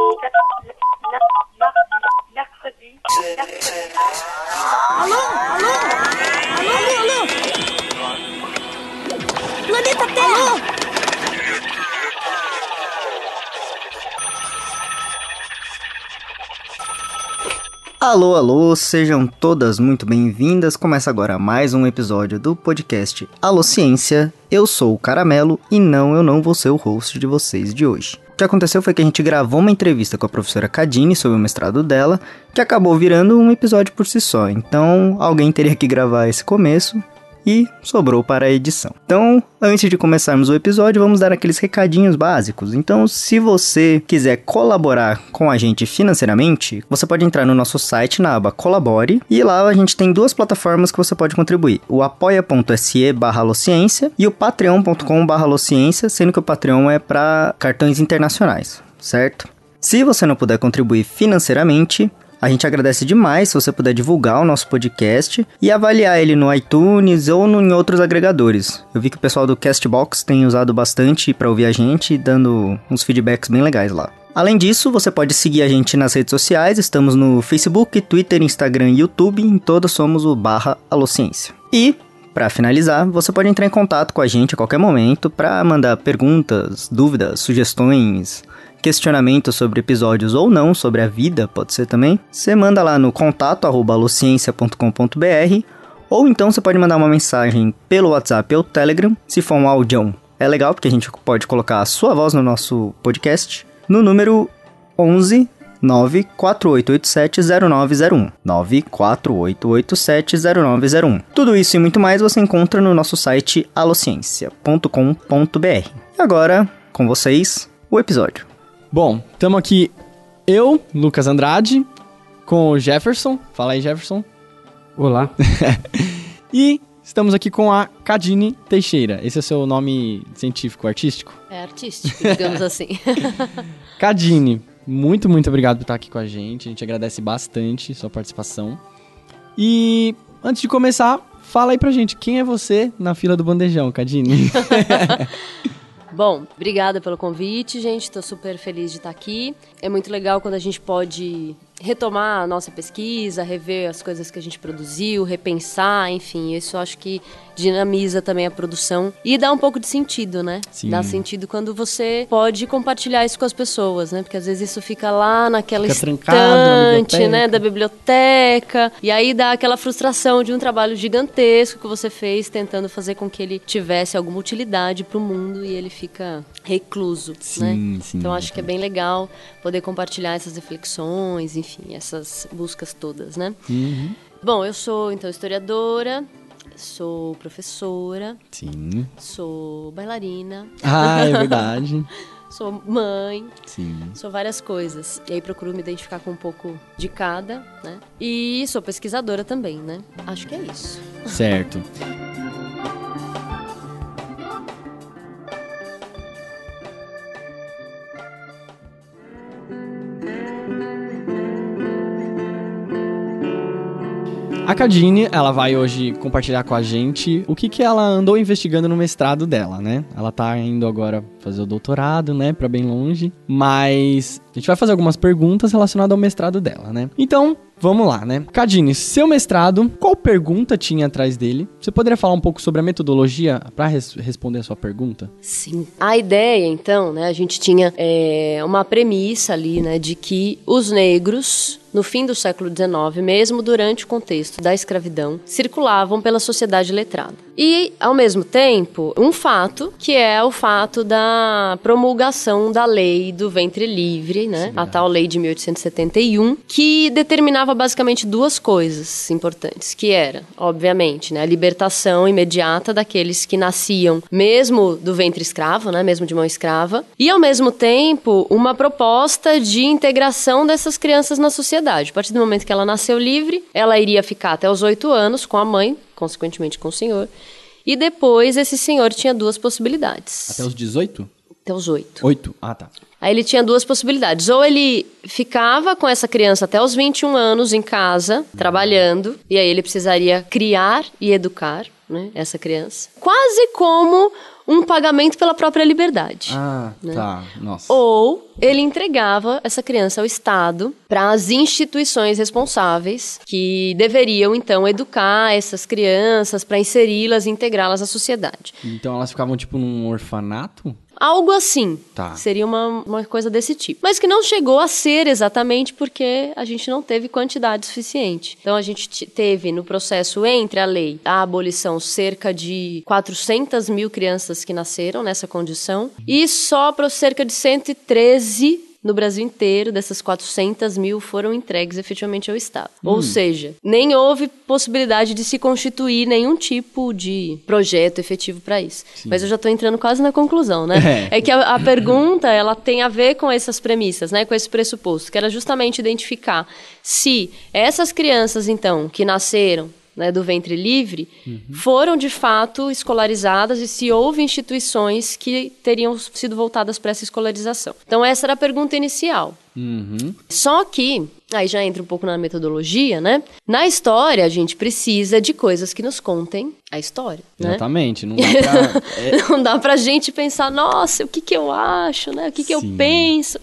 Alô? Alô? Alô, alô? Planeta Terra! Alô? Alô, alô, sejam todas muito bem-vindas. Começa agora mais um episódio do podcast Alô Ciência. Eu sou o Caramelo e não, eu não vou ser o host de vocês de hoje que aconteceu foi que a gente gravou uma entrevista com a professora Cadine sobre o mestrado dela, que acabou virando um episódio por si só. Então, alguém teria que gravar esse começo e sobrou para a edição. Então, antes de começarmos o episódio, vamos dar aqueles recadinhos básicos. Então, se você quiser colaborar com a gente financeiramente, você pode entrar no nosso site na aba Colabore e lá a gente tem duas plataformas que você pode contribuir: o apoia.se lociência e o patreon.com lociência sendo que o Patreon é para cartões internacionais, certo? Se você não puder contribuir financeiramente, a gente agradece demais se você puder divulgar o nosso podcast e avaliar ele no iTunes ou no, em outros agregadores. Eu vi que o pessoal do Castbox tem usado bastante para ouvir a gente, dando uns feedbacks bem legais lá. Além disso, você pode seguir a gente nas redes sociais, estamos no Facebook, Twitter, Instagram e YouTube, em todos somos o barra Alociência. E, para finalizar, você pode entrar em contato com a gente a qualquer momento para mandar perguntas, dúvidas, sugestões, questionamento sobre episódios ou não, sobre a vida, pode ser também, você manda lá no contato arroba alociência.com.br ou então você pode mandar uma mensagem pelo WhatsApp ou Telegram, se for um áudio. É legal porque a gente pode colocar a sua voz no nosso podcast no número 11 zero 948870901. Tudo isso e muito mais você encontra no nosso site alociência.com.br. E agora, com vocês, o episódio. Bom, estamos aqui eu, Lucas Andrade, com o Jefferson. Fala aí, Jefferson. Olá. e estamos aqui com a Cadine Teixeira. Esse é o seu nome científico, artístico? É artístico, digamos assim. Cadine, muito, muito obrigado por estar aqui com a gente. A gente agradece bastante sua participação. E antes de começar, fala aí pra gente, quem é você na fila do bandejão, Cadine? Bom, obrigada pelo convite, gente. Estou super feliz de estar aqui. É muito legal quando a gente pode retomar a nossa pesquisa, rever as coisas que a gente produziu, repensar, enfim, isso acho que dinamiza também a produção e dá um pouco de sentido, né? Sim. Dá sentido quando você pode compartilhar isso com as pessoas, né? Porque às vezes isso fica lá naquela fica estante, na né, da biblioteca, e aí dá aquela frustração de um trabalho gigantesco que você fez tentando fazer com que ele tivesse alguma utilidade para o mundo e ele fica recluso, né? sim, né? Sim, então acho que é bem legal poder compartilhar essas reflexões, enfim, essas buscas todas, né? Uhum. Bom, eu sou então historiadora, sou professora, sim, sou bailarina. Ah, é verdade. sou mãe, sim, sou várias coisas. E aí procuro me identificar com um pouco de cada, né? E sou pesquisadora também, né? Acho que é isso. Certo. Cadine, ela vai hoje compartilhar com a gente o que, que ela andou investigando no mestrado dela, né? Ela tá indo agora fazer o doutorado, né, para bem longe, mas a gente vai fazer algumas perguntas relacionadas ao mestrado dela, né? Então, Vamos lá, né? Cadine, seu mestrado, qual pergunta tinha atrás dele? Você poderia falar um pouco sobre a metodologia para res responder a sua pergunta? Sim. A ideia, então, né? A gente tinha é, uma premissa ali, né? De que os negros no fim do século XIX, mesmo durante o contexto da escravidão, circulavam pela sociedade letrada. E, ao mesmo tempo, um fato, que é o fato da promulgação da lei do ventre livre, né? Sim, a tal lei de 1871, que determinava basicamente duas coisas importantes, que era, obviamente, né, a libertação imediata daqueles que nasciam mesmo do ventre escravo, né, mesmo de mão escrava, e ao mesmo tempo uma proposta de integração dessas crianças na sociedade. A partir do momento que ela nasceu livre, ela iria ficar até os oito anos com a mãe consequentemente com o senhor. E depois esse senhor tinha duas possibilidades. Até os 18? Até os 8. 8, ah tá. Aí ele tinha duas possibilidades. Ou ele ficava com essa criança até os 21 anos em casa, trabalhando, e aí ele precisaria criar e educar né, essa criança. Quase como um pagamento pela própria liberdade. Ah, né? tá. Nossa. Ou ele entregava essa criança ao Estado para as instituições responsáveis que deveriam então educar essas crianças para inseri-las, integrá-las à sociedade. Então elas ficavam tipo num orfanato? Algo assim. Tá. Seria uma, uma coisa desse tipo. Mas que não chegou a ser exatamente porque a gente não teve quantidade suficiente. Então a gente teve no processo entre a lei a abolição cerca de 400 mil crianças que nasceram nessa condição e só para cerca de 113 no Brasil inteiro, dessas 400 mil foram entregues efetivamente ao Estado. Hum. Ou seja, nem houve possibilidade de se constituir nenhum tipo de projeto efetivo para isso. Sim. Mas eu já estou entrando quase na conclusão, né? É, é que a, a, pergunta ela tem a ver com essas premissas, né? Com esse pressuposto, que era justamente identificar se essas crianças, então, que nasceram né, do ventre livre, uhum. foram de fato escolarizadas e se houve instituições que teriam sido voltadas para essa escolarização. Então, essa era a pergunta inicial. Uhum. Só que, aí já entra um pouco na metodologia, né? Na história, a gente precisa de coisas que nos contem a história. Né? Exatamente. Né? Não dá para É... gente pensar, nossa, o que, que eu acho, né? O que, que eu penso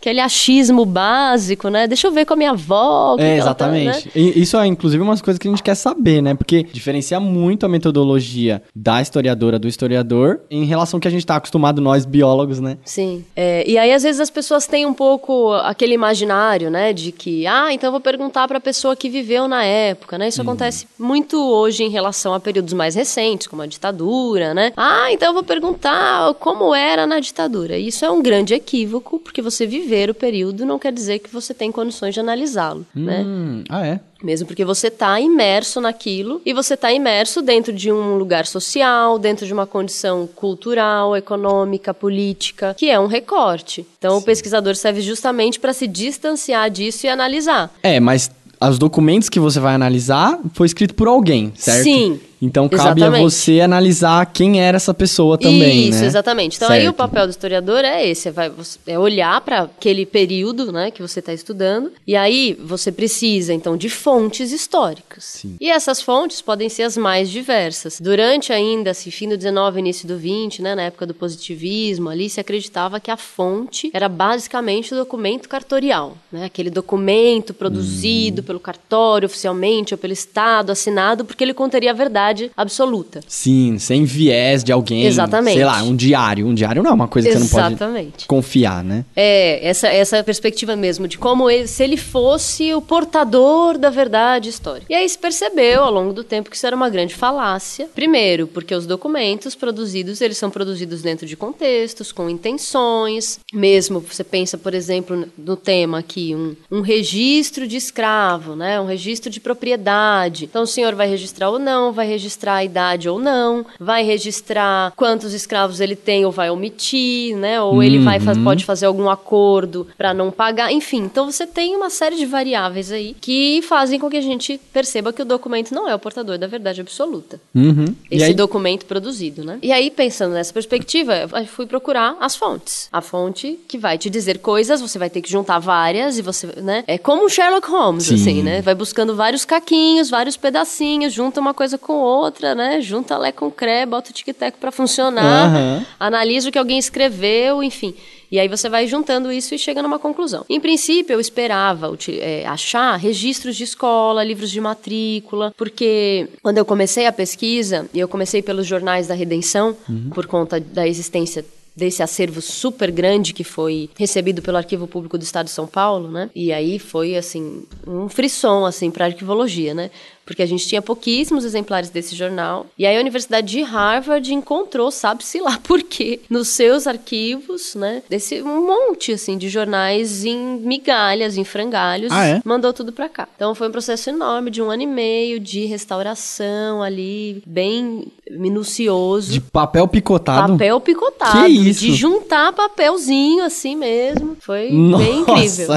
aquele achismo básico, né? Deixa eu ver com a minha avó. É, tá, exatamente. Tá, né? Isso é, inclusive, umas coisas que a gente quer saber, né? Porque diferencia muito a metodologia da historiadora do historiador em relação ao que a gente está acostumado, nós biólogos, né? Sim. É, e aí, às vezes, as pessoas têm um pouco aquele imaginário, né? De que, ah, então eu vou perguntar para a pessoa que viveu na época, né? Isso hum. acontece muito hoje em relação a períodos mais recentes, como a ditadura, né? Ah, então eu vou perguntar como era na ditadura. Isso é um grande equívoco, porque você viveu viver o período não quer dizer que você tem condições de analisá-lo, hum, né? Ah, é? Mesmo porque você está imerso naquilo e você está imerso dentro de um lugar social, dentro de uma condição cultural, econômica, política, que é um recorte. Então Sim. o pesquisador serve justamente para se distanciar disso e analisar. É, mas os documentos que você vai analisar foi escrito por alguém, certo? Sim, então cabe exatamente. a você analisar quem era essa pessoa também. Isso, né? exatamente. Então certo. aí o papel do historiador é esse, é vai, é olhar para aquele período né, que você está estudando, e aí você precisa então de fontes históricas. Sim. E essas fontes podem ser as mais diversas. Durante ainda, assim, fim do 19, início do 20, né, na época do positivismo, ali se acreditava que a fonte era basicamente o documento cartorial, né, aquele documento produzido hum. pelo cartório oficialmente ou pelo Estado, assinado, porque ele conteria a verdade verdade absoluta. Sim, sem viés de alguém. Exatamente. Sei lá, um diário. Um diário não é uma coisa que Exatamente. você não pode confiar, né? É, essa, essa perspectiva mesmo de como ele, se ele fosse o portador da verdade histórica. E aí se percebeu ao longo do tempo que isso era uma grande falácia. Primeiro, porque os documentos produzidos, eles são produzidos dentro de contextos, com intenções. Mesmo, você pensa, por exemplo, no tema aqui, um, um registro de escravo, né? Um registro de propriedade. Então o senhor vai registrar ou não, vai registrar registrar a idade ou não, vai registrar quantos escravos ele tem ou vai omitir, né? Ou uhum. ele vai uhum. pode fazer algum acordo para não pagar, enfim. Então você tem uma série de variáveis aí que fazem com que a gente perceba que o documento não é o portador da verdade absoluta. Uhum. Esse aí... documento produzido, né? E aí pensando nessa perspectiva, eu fui procurar as fontes. A fonte que vai te dizer coisas, você vai ter que juntar várias e você, né? É como Sherlock Holmes, assim, Sim. assim, né? Vai buscando vários caquinhos, vários pedacinhos, junta uma coisa com outra outra, né? Junta Lé com Cré, bota o tic-tac para funcionar, uhum. analisa o que alguém escreveu, enfim. E aí você vai juntando isso e chega numa conclusão. Em princípio, eu esperava é, achar registros de escola, livros de matrícula, porque quando eu comecei a pesquisa, e eu comecei pelos jornais da Redenção, uhum. por conta da existência desse acervo super grande que foi recebido pelo Arquivo Público do Estado de São Paulo, né? E aí foi assim um frisson assim para arquivologia, né? porque a gente tinha pouquíssimos exemplares desse jornal. E aí a Universidade de Harvard encontrou, sabe-se lá por quê, nos seus arquivos, né, desse um monte assim de jornais em migalhas, em frangalhos, ah, é? mandou tudo para cá. Então foi um processo enorme de um ano e meio de restauração ali, bem minucioso. De papel picotado. Papel picotado. Que isso? De juntar papelzinho assim mesmo. Foi Nossa. bem incrível.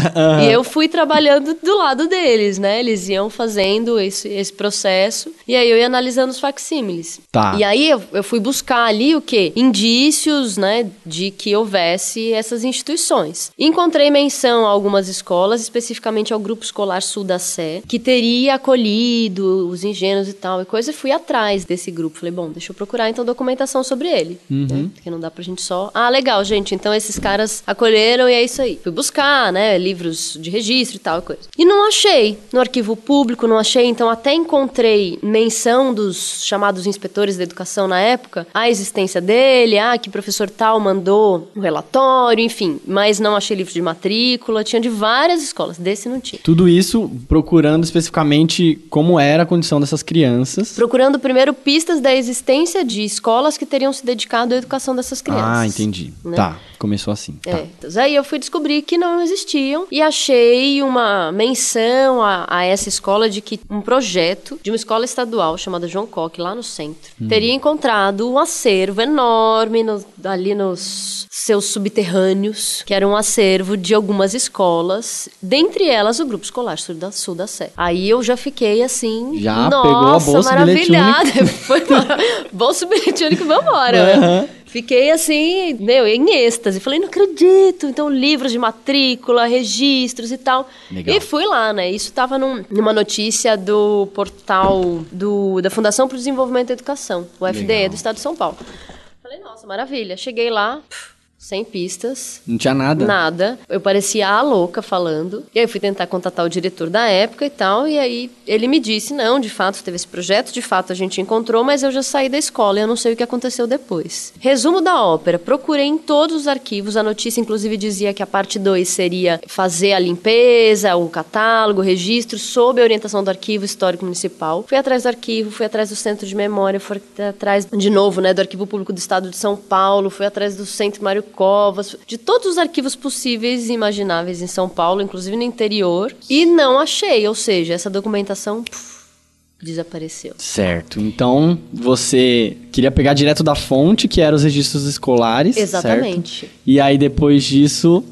E eu fui trabalhando do lado deles, né? Eles iam fazendo esse nesse processo. E aí eu ia analisando os facsímiles. Tá. E aí eu, eu fui buscar ali o quê? Indícios, né, de que houvesse essas instituições. Encontrei menção a algumas escolas, especificamente ao Grupo Escolar Sul da Sé, que teria acolhido os engenhos e tal e coisa, e fui atrás desse grupo. Falei, bom, deixa eu procurar então documentação sobre ele. Uhum. Né? Porque não dá pra gente só. Ah, legal, gente, então esses caras acolheram e é isso aí. Fui buscar, né, livros de registro e tal e coisa. E não achei no arquivo público, não achei, então até encontrei menção dos chamados inspetores da educação na época, a existência dele, ah, que professor tal mandou o um relatório, enfim, mas não achei livro de matrícula, tinha de várias escolas, desse não tinha. Tudo isso procurando especificamente como era a condição dessas crianças. Procurando primeiro pistas da existência de escolas que teriam se dedicado à educação dessas crianças. Ah, entendi. Né? Tá começou assim. Tá? É, então, aí eu fui descobrir que não existiam e achei uma menção a, a, essa escola de que um projeto de uma escola estadual chamada João Coque, lá no centro, hum. teria encontrado um acervo enorme no, ali nos seus subterrâneos, que era um acervo de algumas escolas, dentre elas o Grupo Escolar Sul da, Sul da Sé. Aí eu já fiquei assim, já nossa, pegou a bolsa maravilhada. Foi maravilhoso, bilhete único, vambora. Uhum. Fiquei assim, meu, em êxtase. Falei, não acredito. Então, livros de matrícula, registros e tal. Legal. E fui lá, né? Isso estava num, numa notícia do portal do, da Fundação para o Desenvolvimento da Educação, o FDE, Legal. do Estado de São Paulo. Falei, nossa, maravilha. Cheguei lá. Puf, sem pistas. Não tinha nada? Nada. Eu parecia a louca falando. E aí eu fui tentar contatar o diretor da época e tal, e aí ele me disse: "Não, de fato teve esse projeto, de fato a gente encontrou, mas eu já saí da escola e eu não sei o que aconteceu depois". Resumo da ópera. Procurei em todos os arquivos, a notícia inclusive dizia que a parte 2 seria fazer a limpeza, o catálogo, o registro sob a orientação do Arquivo Histórico Municipal. Fui atrás do arquivo, fui atrás do Centro de Memória, fui atrás de novo, né, do Arquivo Público do Estado de São Paulo, fui atrás do Centro Mário covas, de todos os arquivos possíveis e imagináveis em São Paulo, inclusive no interior, e não achei, ou seja, essa documentação puf, desapareceu. Certo. Então, você queria pegar direto da fonte, que eram os registros escolares, Exatamente. Certo? E aí depois disso,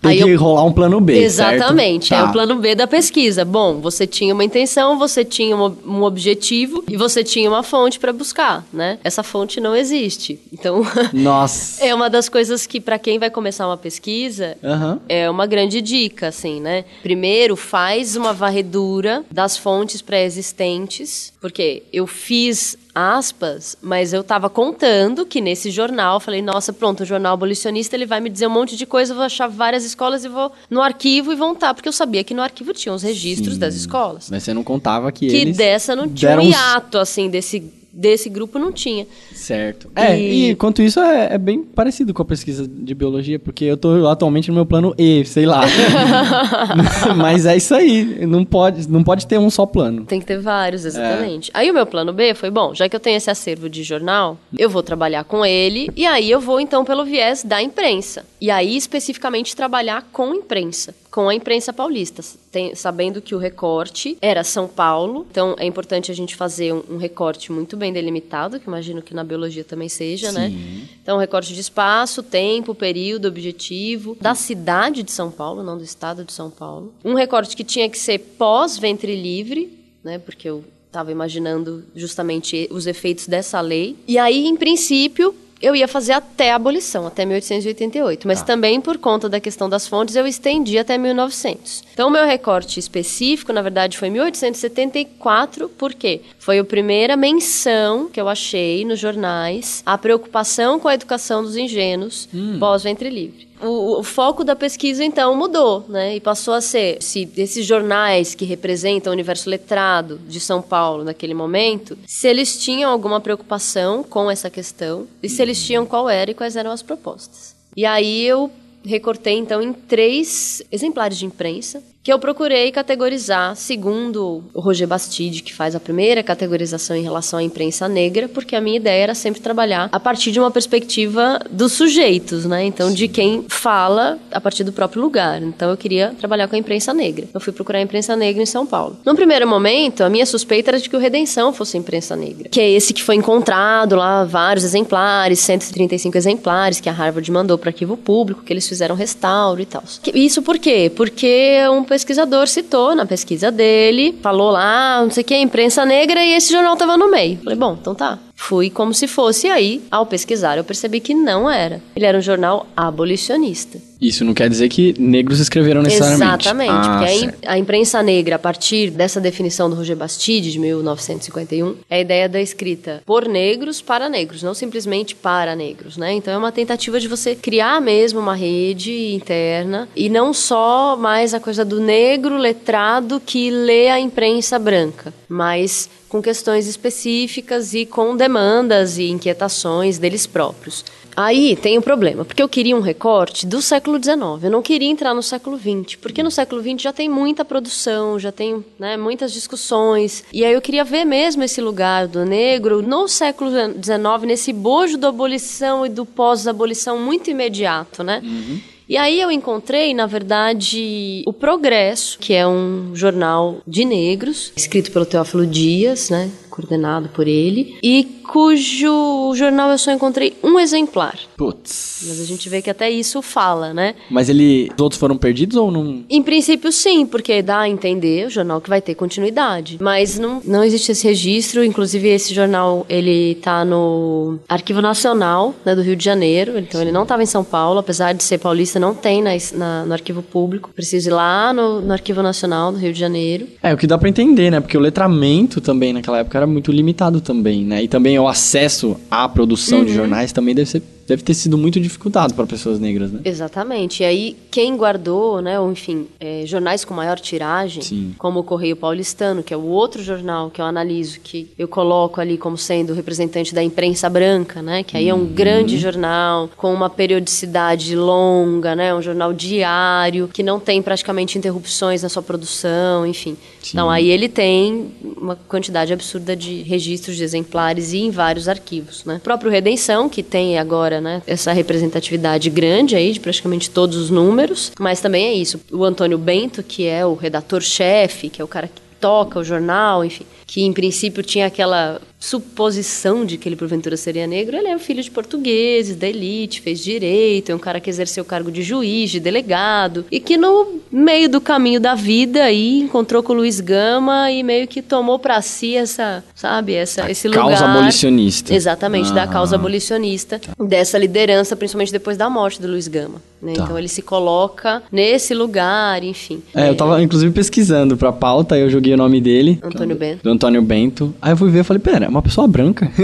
tem Aí que eu... rolar um plano B. Exatamente, certo? é tá. o plano B da pesquisa. Bom, você tinha uma intenção, você tinha um objetivo e você tinha uma fonte para buscar, né? Essa fonte não existe. Então, Nossa. é uma das coisas que para quem vai começar uma pesquisa uhum. é uma grande dica, assim, né? Primeiro, faz uma varredura das fontes pré-existentes, porque eu fiz aspas, mas eu estava contando que nesse jornal, falei, nossa, pronto, o jornal abolicionista, ele vai me dizer um monte de coisa, eu vou achar várias escolas e vou no arquivo e vão estar, tá", porque eu sabia que no arquivo tinha os registros Sim, das escolas. Mas você não contava que Que eles dessa não tinha um hiato, assim, desse desse grupo não tinha. Certo. É, e, e quanto isso é, é, bem parecido com a pesquisa de biologia, porque eu estou atualmente no meu plano E, sei lá. Mas é isso aí, não pode, não pode ter um só plano. Tem que ter vários, exatamente. É. Aí o meu plano B foi, bom, já que eu tenho esse acervo de jornal, eu vou trabalhar com ele e aí eu vou então pelo viés da imprensa. E aí especificamente trabalhar com imprensa com a imprensa paulista, tem, sabendo que o recorte era São Paulo. Então é importante a gente fazer um, um recorte muito bem delimitado, que imagino que na biologia também seja, né? Sim. né? Então recorte de espaço, tempo, período, objetivo da cidade de São Paulo, não do estado de São Paulo. Um recorte que tinha que ser pós ventre livre, né? Porque eu estava imaginando justamente os efeitos dessa lei. E aí, em princípio, eu ia fazer até a abolição, até 1888, mas ah. também por conta da questão das fontes eu estendi até 1900. Então o meu recorte específico, na verdade, foi 1874, porque foi a primeira menção que eu achei nos jornais a preocupação com a educação dos ingênuos hum. pós-ventre livre o, o, foco da pesquisa então mudou, né? E passou a ser se esses jornais que representam o universo letrado de São Paulo naquele momento, se eles tinham alguma preocupação com essa questão e se eles tinham qual era e quais eram as propostas. E aí eu recortei então em três exemplares de imprensa que eu procurei categorizar segundo o Roger Bastide, que faz a primeira categorização em relação à imprensa negra, porque a minha ideia era sempre trabalhar a partir de uma perspectiva dos sujeitos, né? Então, de quem fala a partir do próprio lugar. Então, eu queria trabalhar com a imprensa negra. Eu fui procurar a imprensa negra em São Paulo. No primeiro momento, a minha suspeita era de que o Redenção fosse a imprensa negra, que é esse que foi encontrado lá, vários exemplares, 135 exemplares que a Harvard mandou para arquivo público, que eles fizeram restauro e tal. Isso por quê? Porque um pesquisador citou na pesquisa dele, falou lá, não sei o que, imprensa negra, e esse jornal tava no meio. Falei, bom, então tá, Fui como se fosse, e aí, ao pesquisar, eu percebi que não era. Ele era um jornal abolicionista. Isso não quer dizer que negros escreveram necessariamente. Exatamente, ah, porque a imprensa negra, a partir dessa definição do Roger Bastide, de 1951, é a ideia da escrita por negros para negros, não simplesmente para negros, né? Então é uma tentativa de você criar mesmo uma rede interna e não só mais a coisa do negro letrado que lê a imprensa branca, mas com questões específicas e com demandas e inquietações deles próprios. Aí tem o um problema, porque eu queria um recorte do século XIX, eu não queria entrar no século XX, porque no século XX já tem muita produção, já tem né, muitas discussões, e aí eu queria ver mesmo esse lugar do negro no século XIX, nesse bojo da abolição e do pós-abolição muito imediato, né? Uhum. E aí eu encontrei, na verdade, o Progresso, que é um jornal de negros, escrito pelo Teófilo Dias, né? coordenado por ele, e cujo jornal eu só encontrei um exemplar. Putz. Mas a gente vê que até isso fala, né? Mas ele. Os outros foram perdidos ou não? Em princípio, sim, porque dá a entender o jornal que vai ter continuidade. Mas não, não existe esse registro, inclusive esse jornal ele tá no Arquivo Nacional né, do Rio de Janeiro, então sim. ele não estava em São Paulo, apesar de ser paulista, não tem na, na, no arquivo público. Preciso ir lá no, no Arquivo Nacional do Rio de Janeiro. É, o que dá para entender, né? Porque o letramento também naquela época era muito limitado também, né? E também o acesso à produção uhum. de jornais também deve ser deve ter sido muito dificultado para pessoas negras, né? Exatamente. E aí, quem guardou, né, ou enfim, é, jornais com maior tiragem, Sim. como o Correio Paulistano, que é o outro jornal que eu analiso, que eu coloco ali como sendo representante da imprensa branca, né, que aí uhum. é um uhum. grande jornal com uma periodicidade longa, né, um jornal diário, que não tem praticamente interrupções na sua produção, enfim. Sim. Então, aí ele tem uma quantidade absurda de registros de exemplares e em vários arquivos, né? O próprio Redenção, que tem agora né, essa representatividade grande aí de praticamente todos os números, mas também é isso. O Antônio Bento, que é o redator-chefe, que é o cara que toca o jornal, enfim, que em princípio tinha aquela suposição de que ele porventura seria negro, ele é um filho de portugueses, da elite, fez direito, é um cara que exerceu o cargo de juiz, de delegado, e que no meio do caminho da vida aí encontrou com o Luiz Gama e meio que tomou para si essa, sabe, essa esse causa lugar causa abolicionista. Exatamente, ah. da causa abolicionista, dessa liderança, principalmente depois da morte do Luiz Gama, né? tá. Então ele se coloca nesse lugar, enfim. É, é... eu tava inclusive pesquisando para pauta, eu joguei o nome dele, Antônio Bento Antônio Bento. Aí eu fui ver e falei, pera, é uma pessoa branca que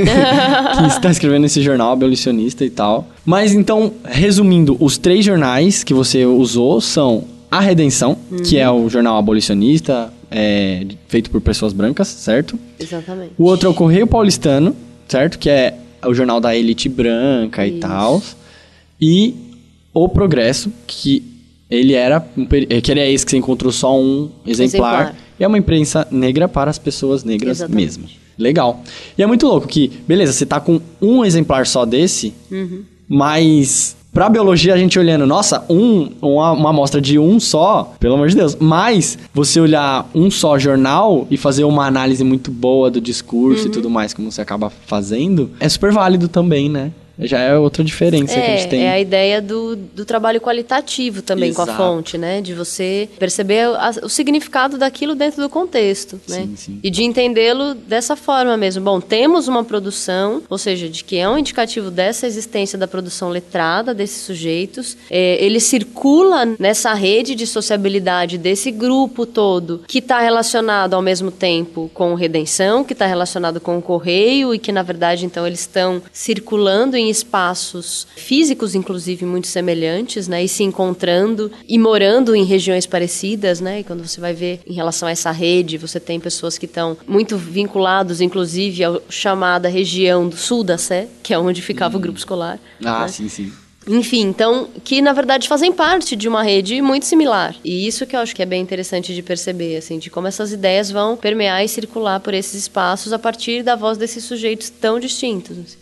está escrevendo esse jornal, abolicionista e tal. Mas então, resumindo, os três jornais que você usou são A Redenção, uhum. que é o uhum. jornal abolicionista, é, feito por pessoas brancas, certo? Exatamente. O outro é o Correio Paulistano, certo? Que é o jornal da elite branca Isso. e tal. E o Progresso, que ele era que era é esse que você encontrou só um exemplar, exemplar e é uma imprensa negra para as pessoas negras Exatamente. mesmo. Legal. E é muito louco que, beleza, você tá com um exemplar só desse, uhum. mas Pra biologia, a gente olhando, nossa, um, uma, uma amostra de um só, pelo amor de Deus. Mas você olhar um só jornal e fazer uma análise muito boa do discurso uhum. e tudo mais, como você acaba fazendo, é super válido também, né? já é outra diferença é, que a gente é, tem. É a ideia do, do trabalho qualitativo também Exato. com a fonte, né? De você perceber a, o significado daquilo dentro do contexto, né? Sim, sim. E de entendê-lo dessa forma mesmo. Bom, temos uma produção, ou seja, de que é um indicativo dessa existência da produção letrada desses sujeitos. É, ele circula nessa rede de sociabilidade desse grupo todo que está relacionado ao mesmo tempo com redenção, que está relacionado com o correio e que na verdade então eles estão circulando em em espaços físicos, inclusive, muito semelhantes, né? E se encontrando e morando em regiões parecidas, né? E quando você vai ver em relação a essa rede, você tem pessoas que estão muito vinculados, inclusive, à chamada região do sul da Sé, que é onde ficava hum. o grupo escolar. Ah, né? sim, sim. Enfim, então, que na verdade fazem parte de uma rede muito similar. E isso que eu acho que é bem interessante de perceber, assim, de como essas ideias vão permear e circular por esses espaços a partir da voz desses sujeitos tão distintos. Assim.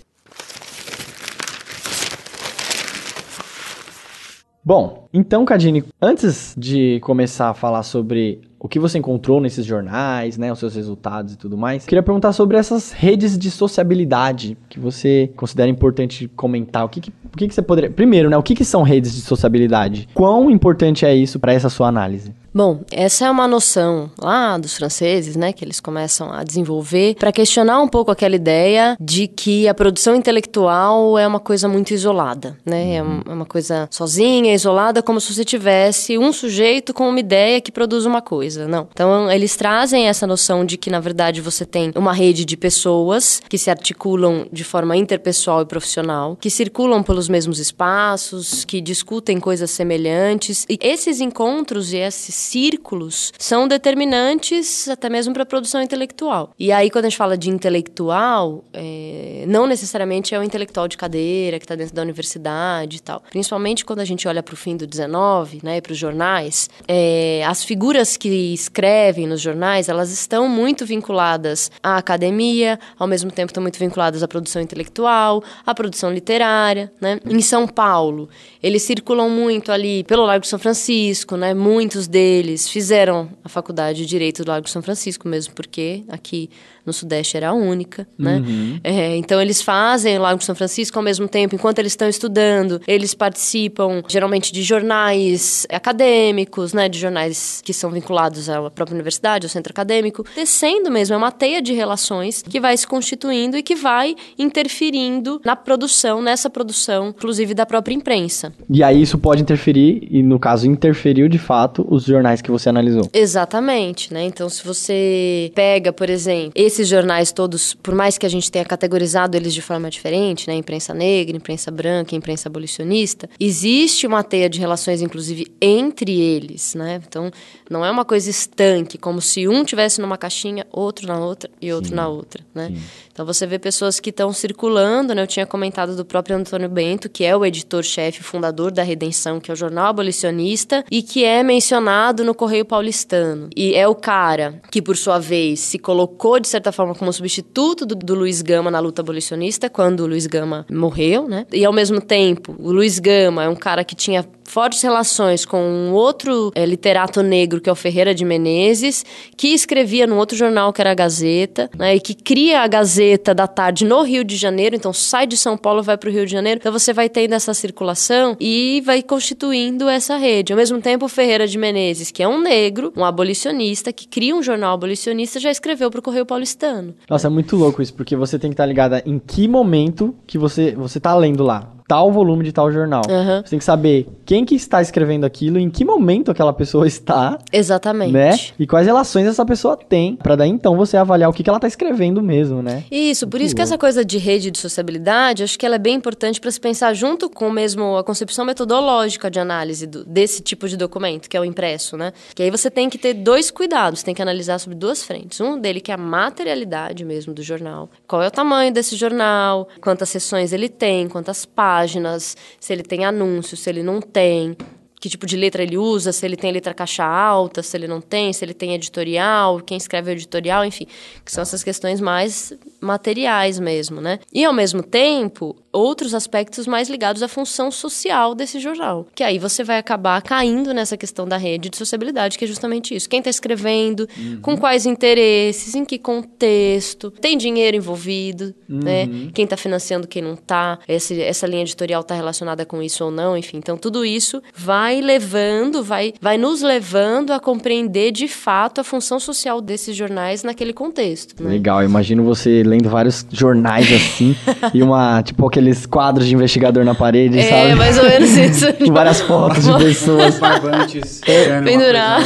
Bom, então, Cadine, antes de começar a falar sobre o que você encontrou nesses jornais, né, os seus resultados e tudo mais. Queria perguntar sobre essas redes de sociabilidade que você considera importante comentar. O que, que, o que, que você poderia. Primeiro, né, o que, que são redes de sociabilidade? Quão importante é isso para essa sua análise? Bom, essa é uma noção lá dos franceses, né, que eles começam a desenvolver para questionar um pouco aquela ideia de que a produção intelectual é uma coisa muito isolada, né? Uhum. É uma coisa sozinha, isolada, como se você tivesse um sujeito com uma ideia que produz uma coisa, não. Então, eles trazem essa noção de que na verdade você tem uma rede de pessoas que se articulam de forma interpessoal e profissional, que circulam pelos mesmos espaços, que discutem coisas semelhantes, e esses encontros e esses círculos são determinantes até mesmo para a produção intelectual. E aí, quando a gente fala de intelectual, é, não necessariamente é o intelectual de cadeira que está dentro da universidade e tal. Principalmente quando a gente olha para o fim do 19, né, para os jornais, é, as figuras que escrevem nos jornais, elas estão muito vinculadas à academia, ao mesmo tempo estão muito vinculadas à produção intelectual, à produção literária, né? Em São Paulo, eles circulam muito ali pelo Largo de São Francisco, né? Muitos deles deles fizeram a faculdade de Direito do Lago de São Francisco, mesmo porque aqui no Sudeste era única, né? Uhum. É, então eles fazem lá em São Francisco ao mesmo tempo, enquanto eles estão estudando, eles participam geralmente de jornais acadêmicos, né? De jornais que são vinculados à própria universidade, ao centro acadêmico, descendo mesmo, é uma teia de relações que vai se constituindo e que vai interferindo na produção, nessa produção, inclusive da própria imprensa. E aí isso pode interferir, e no caso interferiu de fato os jornais que você analisou. Exatamente, né? Então se você pega, por exemplo, esse esses jornais todos, por mais que a gente tenha categorizado eles de forma diferente, né, imprensa negra, imprensa branca, imprensa abolicionista, existe uma teia de relações, inclusive, entre eles, né? Então, não é uma coisa estanque, como se um tivesse numa caixinha, outro na outra e outro Sim. na outra, né? Sim. Então você vê pessoas que estão circulando, né? Eu tinha comentado do próprio Antônio Bento, que é o editor-chefe, fundador da Redenção, que é o jornal abolicionista, e que é mencionado no Correio Paulistano. E é o cara que, por sua vez, se colocou, de certa forma, como substituto do, do Luiz Gama na luta abolicionista, quando o Luiz Gama morreu, né? E ao mesmo tempo, o Luiz Gama é um cara que tinha fortes relações com um outro é, literato negro, que é o Ferreira de Menezes, que escrevia num outro jornal, que era a Gazeta, né, e que cria a Gazeta da Tarde no Rio de Janeiro, então sai de São Paulo, vai para o Rio de Janeiro, então você vai tendo essa circulação e vai constituindo essa rede. Ao mesmo tempo, o Ferreira de Menezes, que é um negro, um abolicionista, que cria um jornal abolicionista, já escreveu para o Correio Paulistano. Nossa, é muito louco isso, porque você tem que estar tá ligada em que momento que você, você tá lendo lá tal volume de tal jornal. Uhum. Você tem que saber quem que está escrevendo aquilo, em que momento aquela pessoa está. Exatamente. Né? E quais relações essa pessoa tem, para daí então você avaliar o que, que ela está escrevendo mesmo, né? Isso, por isso que essa coisa de rede de sociabilidade, acho que ela é bem importante para se pensar junto com mesmo a concepção metodológica de análise do, desse tipo de documento, que é o impresso, né? Que aí você tem que ter dois cuidados, tem que analisar sobre duas frentes. Um dele que é a materialidade mesmo do jornal. Qual é o tamanho desse jornal, quantas sessões ele tem, quantas páginas páginas, se ele tem anúncios se ele não tem, que tipo de letra ele usa, se ele tem letra caixa alta, se ele não tem, se ele tem editorial, quem escreve o editorial, enfim, que são essas questões mais materiais mesmo, né? E ao mesmo tempo, outros aspectos mais ligados à função social desse jornal. Que aí você vai acabar caindo nessa questão da rede de sociabilidade, que é justamente isso. Quem está escrevendo, uhum. com quais interesses, em que contexto, tem dinheiro envolvido, né? uhum. né? Quem está financiando, quem não está, essa linha editorial está relacionada com isso ou não, enfim. Então, tudo isso vai levando, vai, vai nos levando a compreender de fato a função social desses jornais naquele contexto. Né? Legal, imagino você lendo vários jornais assim e uma, tipo, aquele aqueles quadros de investigador na parede, é, sabe? Tipo, é, mais ou menos isso. Várias fotos de pessoas. barbantes. Pendurar.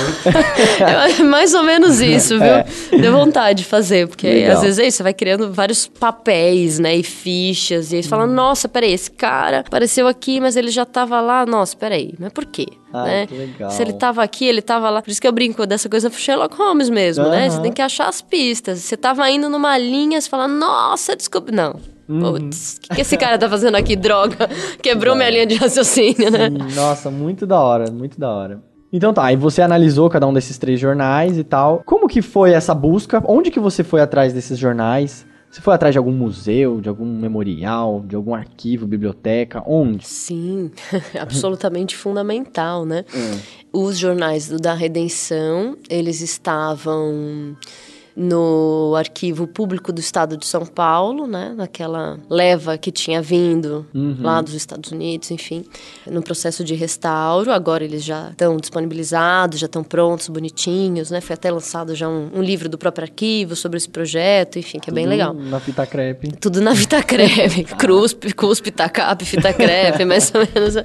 é mais ou menos isso, viu? É. Deu vontade de fazer, porque Legal. às vezes aí é você vai criando vários papéis, né? E fichas. E aí você fala, uhum. nossa, peraí, esse cara apareceu aqui, mas ele já tava lá. Nossa, peraí, mas por quê? Ah, né? que legal. Se ele tava aqui, ele tava lá. Por isso que eu brinco dessa coisa Sherlock Holmes mesmo, né? Você tem que achar as pistas. Você tava indo numa linha, você fala, nossa, desculpa. Não, Uhum. O que esse cara tá fazendo aqui? Droga. Quebrou minha linha de raciocínio, né? Sim, nossa, muito da hora, muito da hora. Então tá, e você analisou cada um desses três jornais e tal. Como que foi essa busca? Onde que você foi atrás desses jornais? Você foi atrás de algum museu, de algum memorial, de algum arquivo, biblioteca? Onde? Sim, absolutamente fundamental, né? Hum. Os jornais da Redenção, eles estavam no Arquivo Público do Estado de São Paulo, né? Naquela leva que tinha vindo uhum. lá dos Estados Unidos, enfim, no processo de restauro. Agora eles já estão disponibilizados, já estão prontos, bonitinhos, né? Foi até lançado já um, um, livro do próprio arquivo sobre esse projeto, enfim, que é Tudo bem legal. Na fita crepe. Tudo na fita crepe. Cruspe, cuspe, tacap, fita crepe, mais ou menos. Tá.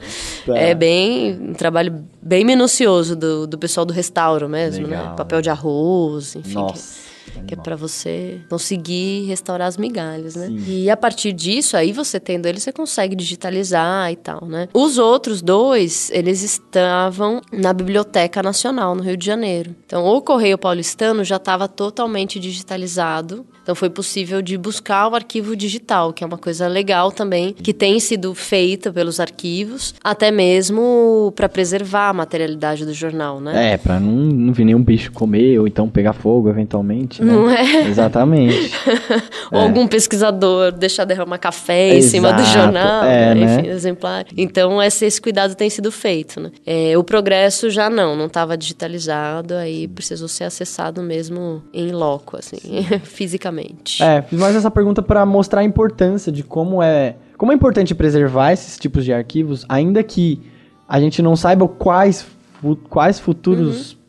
É bem um trabalho bem minucioso do, do pessoal do restauro mesmo, né? legal, né? Papel de arroz, enfim. Nossa que é para você conseguir restaurar as migalhas, né? Sim. E a partir disso, aí você tendo ele, você consegue digitalizar e tal, né? Os outros dois, eles estavam na Biblioteca Nacional, no Rio de Janeiro. Então, o Correio Paulistano já estava totalmente digitalizado. Então foi possível de buscar o arquivo digital, que é uma coisa legal também, que tem sido feita pelos arquivos, até mesmo para preservar a materialidade do jornal, né? É, para não, não vir nenhum bicho comer ou então pegar fogo eventualmente gente, né? Não é? Exatamente. Ou é. algum pesquisador deixar derramar café em Exato. cima do jornal, é, né? né? enfim, exemplar. Então, esse, esse, cuidado tem sido feito, né? É, o progresso já não, não estava digitalizado, aí precisou ser acessado mesmo em loco, assim, fisicamente. É, fiz mais essa pergunta para mostrar a importância de como é, como é importante preservar esses tipos de arquivos, ainda que a gente não saiba quais, quais futuros... Uhum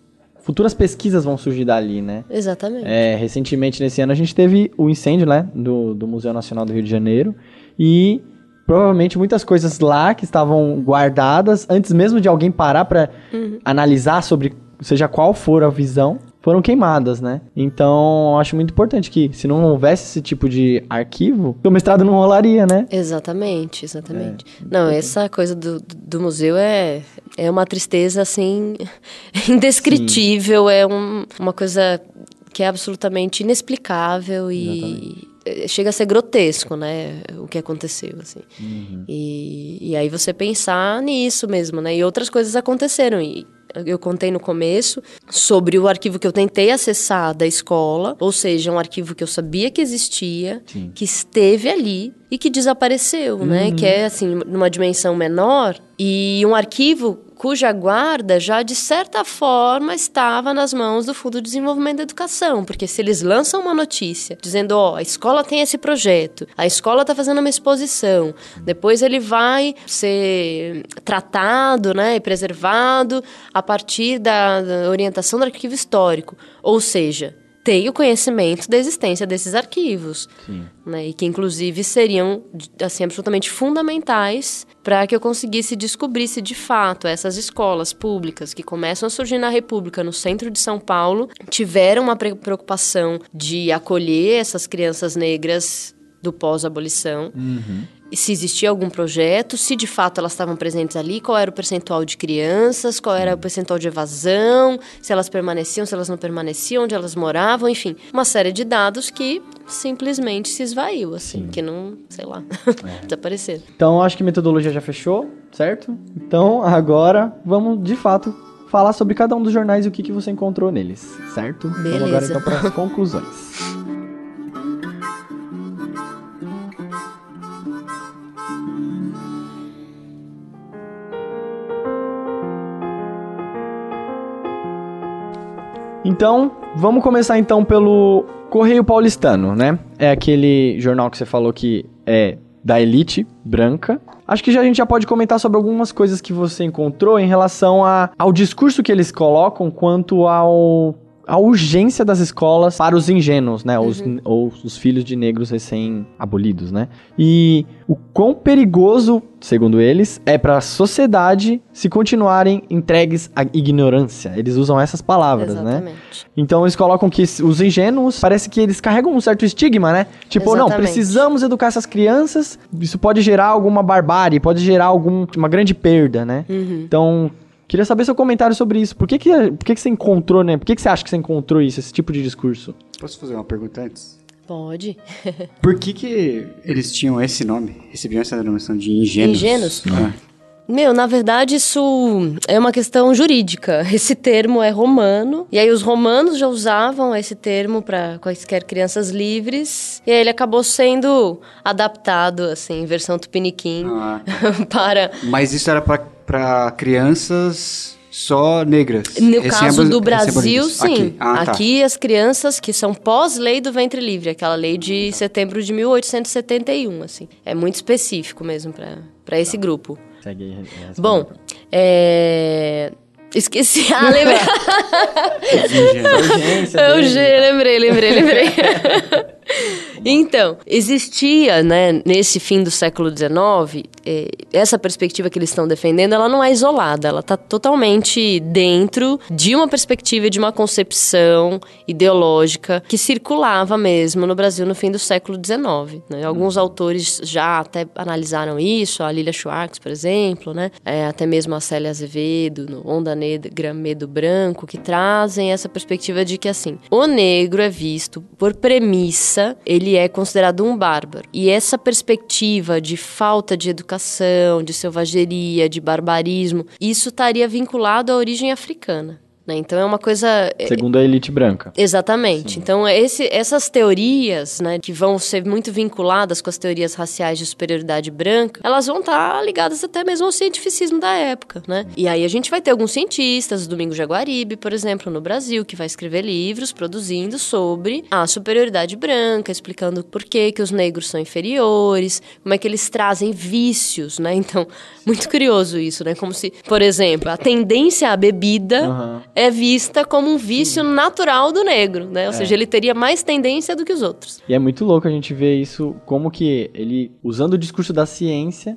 futuras pesquisas vão surgir dali, né? Exatamente. É, recentemente, nesse ano, a gente teve o incêndio né, do, do Museu Nacional do Rio de Janeiro e provavelmente muitas coisas lá que estavam guardadas antes mesmo de alguém parar para uhum. analisar sobre seja qual for a visão foram queimadas, né? Então, acho muito importante que se não houvesse esse tipo de arquivo, o mestrado não rolaria, né? Exatamente, exatamente. É, não, essa coisa do, do museu é, é uma tristeza, assim, indescritível, Sim. é um, uma coisa que é absolutamente inexplicável e... Exatamente chega a ser grotesco, né? O que aconteceu, assim. Uhum. E, e aí você pensar nisso mesmo, né? E outras coisas aconteceram. E eu contei no começo, sobre o arquivo que eu tentei acessar da escola, ou seja, um arquivo que eu sabia que existia, Sim. que esteve ali e que desapareceu, né? uhum. né? Que é assim, numa dimensão menor e um arquivo cuja guarda já de certa forma estava nas mãos do Fundo de Desenvolvimento da Educação, porque se eles lançam uma notícia dizendo, ó, oh, a escola tem esse projeto, a escola está fazendo uma exposição, depois ele vai ser tratado, né, e preservado a partir da orientação do arquivo histórico, ou seja, tem o conhecimento da existência desses arquivos, né? e que inclusive seriam assim absolutamente fundamentais para que eu conseguisse descobrir se de fato essas escolas públicas que começam a surgir na República, no centro de São Paulo, tiveram uma preocupação de acolher essas crianças negras do pós-abolição. Uhum se existia algum projeto, se de fato elas estavam presentes ali, qual era o percentual de crianças, qual era o percentual de evasão, se elas permaneciam, se elas não permaneciam, onde elas moravam, enfim, uma série de dados que simplesmente se esvaiu, assim, Sim. que não, sei lá, é. desapareceram. Então, acho que a metodologia já fechou, certo? Então, agora vamos de fato falar sobre cada um dos jornais e o que, que você encontrou neles, certo? Beleza. Vamos agora então para as conclusões. Então, vamos começar então pelo Correio Paulistano, né? É aquele jornal que você falou que é da elite branca. Acho que já a gente já pode comentar sobre algumas coisas que você encontrou em relação a, ao discurso que eles colocam quanto ao a urgência das escolas para os ingênuos, né? Uhum. Os, ou os filhos de negros recém-abolidos, né? E o quão perigoso, segundo eles, é para a sociedade se continuarem entregues à ignorância. Eles usam essas palavras, né? Exatamente. né? Então eles colocam que os ingênuos, parece que eles carregam um certo estigma, né? Tipo, Exatamente. não, precisamos educar essas crianças, isso pode gerar alguma barbárie, pode gerar algum, uma grande perda, né? Uhum. Então Queria saber seu comentário sobre isso. Por que, que, é, por que, que você encontrou, né? Por que, que você acha que você encontrou isso, esse tipo de discurso? Posso fazer uma pergunta antes? Pode. por que, que eles tinham esse nome? Recebiam essa denominação de ingênuos? Ingênuos? Ah. Meu, na verdade, isso é uma questão jurídica. Esse termo é romano, e aí os romanos já usavam esse termo para quaisquer crianças livres, e aí ele acabou sendo adaptado, assim, versão tupiniquim, ah. para. Mas isso era para para crianças só negras. No Esse é caso é do Brasil, sim. Aqui. Ah, tá. Aqui. as crianças que são pós-lei do ventre livre, aquela lei de tá. setembro de 1871, assim. É muito específico mesmo para esse tá. grupo. Segue Bom, é... Esqueci. Ah, lembrei. Urgência. Urgência, lembrei, lembrei, lembrei. Então, existia, né, nesse fim do século XIX, eh, essa perspectiva que eles estão defendendo, ela não é isolada, ela está totalmente dentro de uma perspectiva, de uma concepção ideológica que circulava mesmo no Brasil no fim do século XIX. Né? Alguns uhum. autores já até analisaram isso, a Lilia Schwartz, por exemplo, né? É, até mesmo a Célia Azevedo, no Onda Negra, Medo Branco, que trazem essa perspectiva de que, assim, o negro é visto por premissa Suíça, ele é considerado um bárbaro. E essa perspectiva de falta de educação, de selvageria, de barbarismo, isso estaria vinculado à origem africana. Né? Então é uma coisa. É, Segundo a elite branca. Exatamente. Sim. Então, é esse, essas teorias, né, que vão ser muito vinculadas com as teorias raciais de superioridade branca, elas vão estar tá ligadas até mesmo ao cientificismo da época. Né? E aí a gente vai ter alguns cientistas, o Domingo Jaguaribe, por exemplo, no Brasil, que vai escrever livros produzindo sobre a superioridade branca, explicando por que, que os negros são inferiores, como é que eles trazem vícios. Né? Então, muito curioso isso, né? Como se, por exemplo, a tendência à bebida. Uhum é vista como um vício Sim. Uhum. natural do negro, né? Ou é. seja, ele teria mais tendência do que os outros. E é muito louco a gente ver isso, como que ele, usando o discurso da ciência,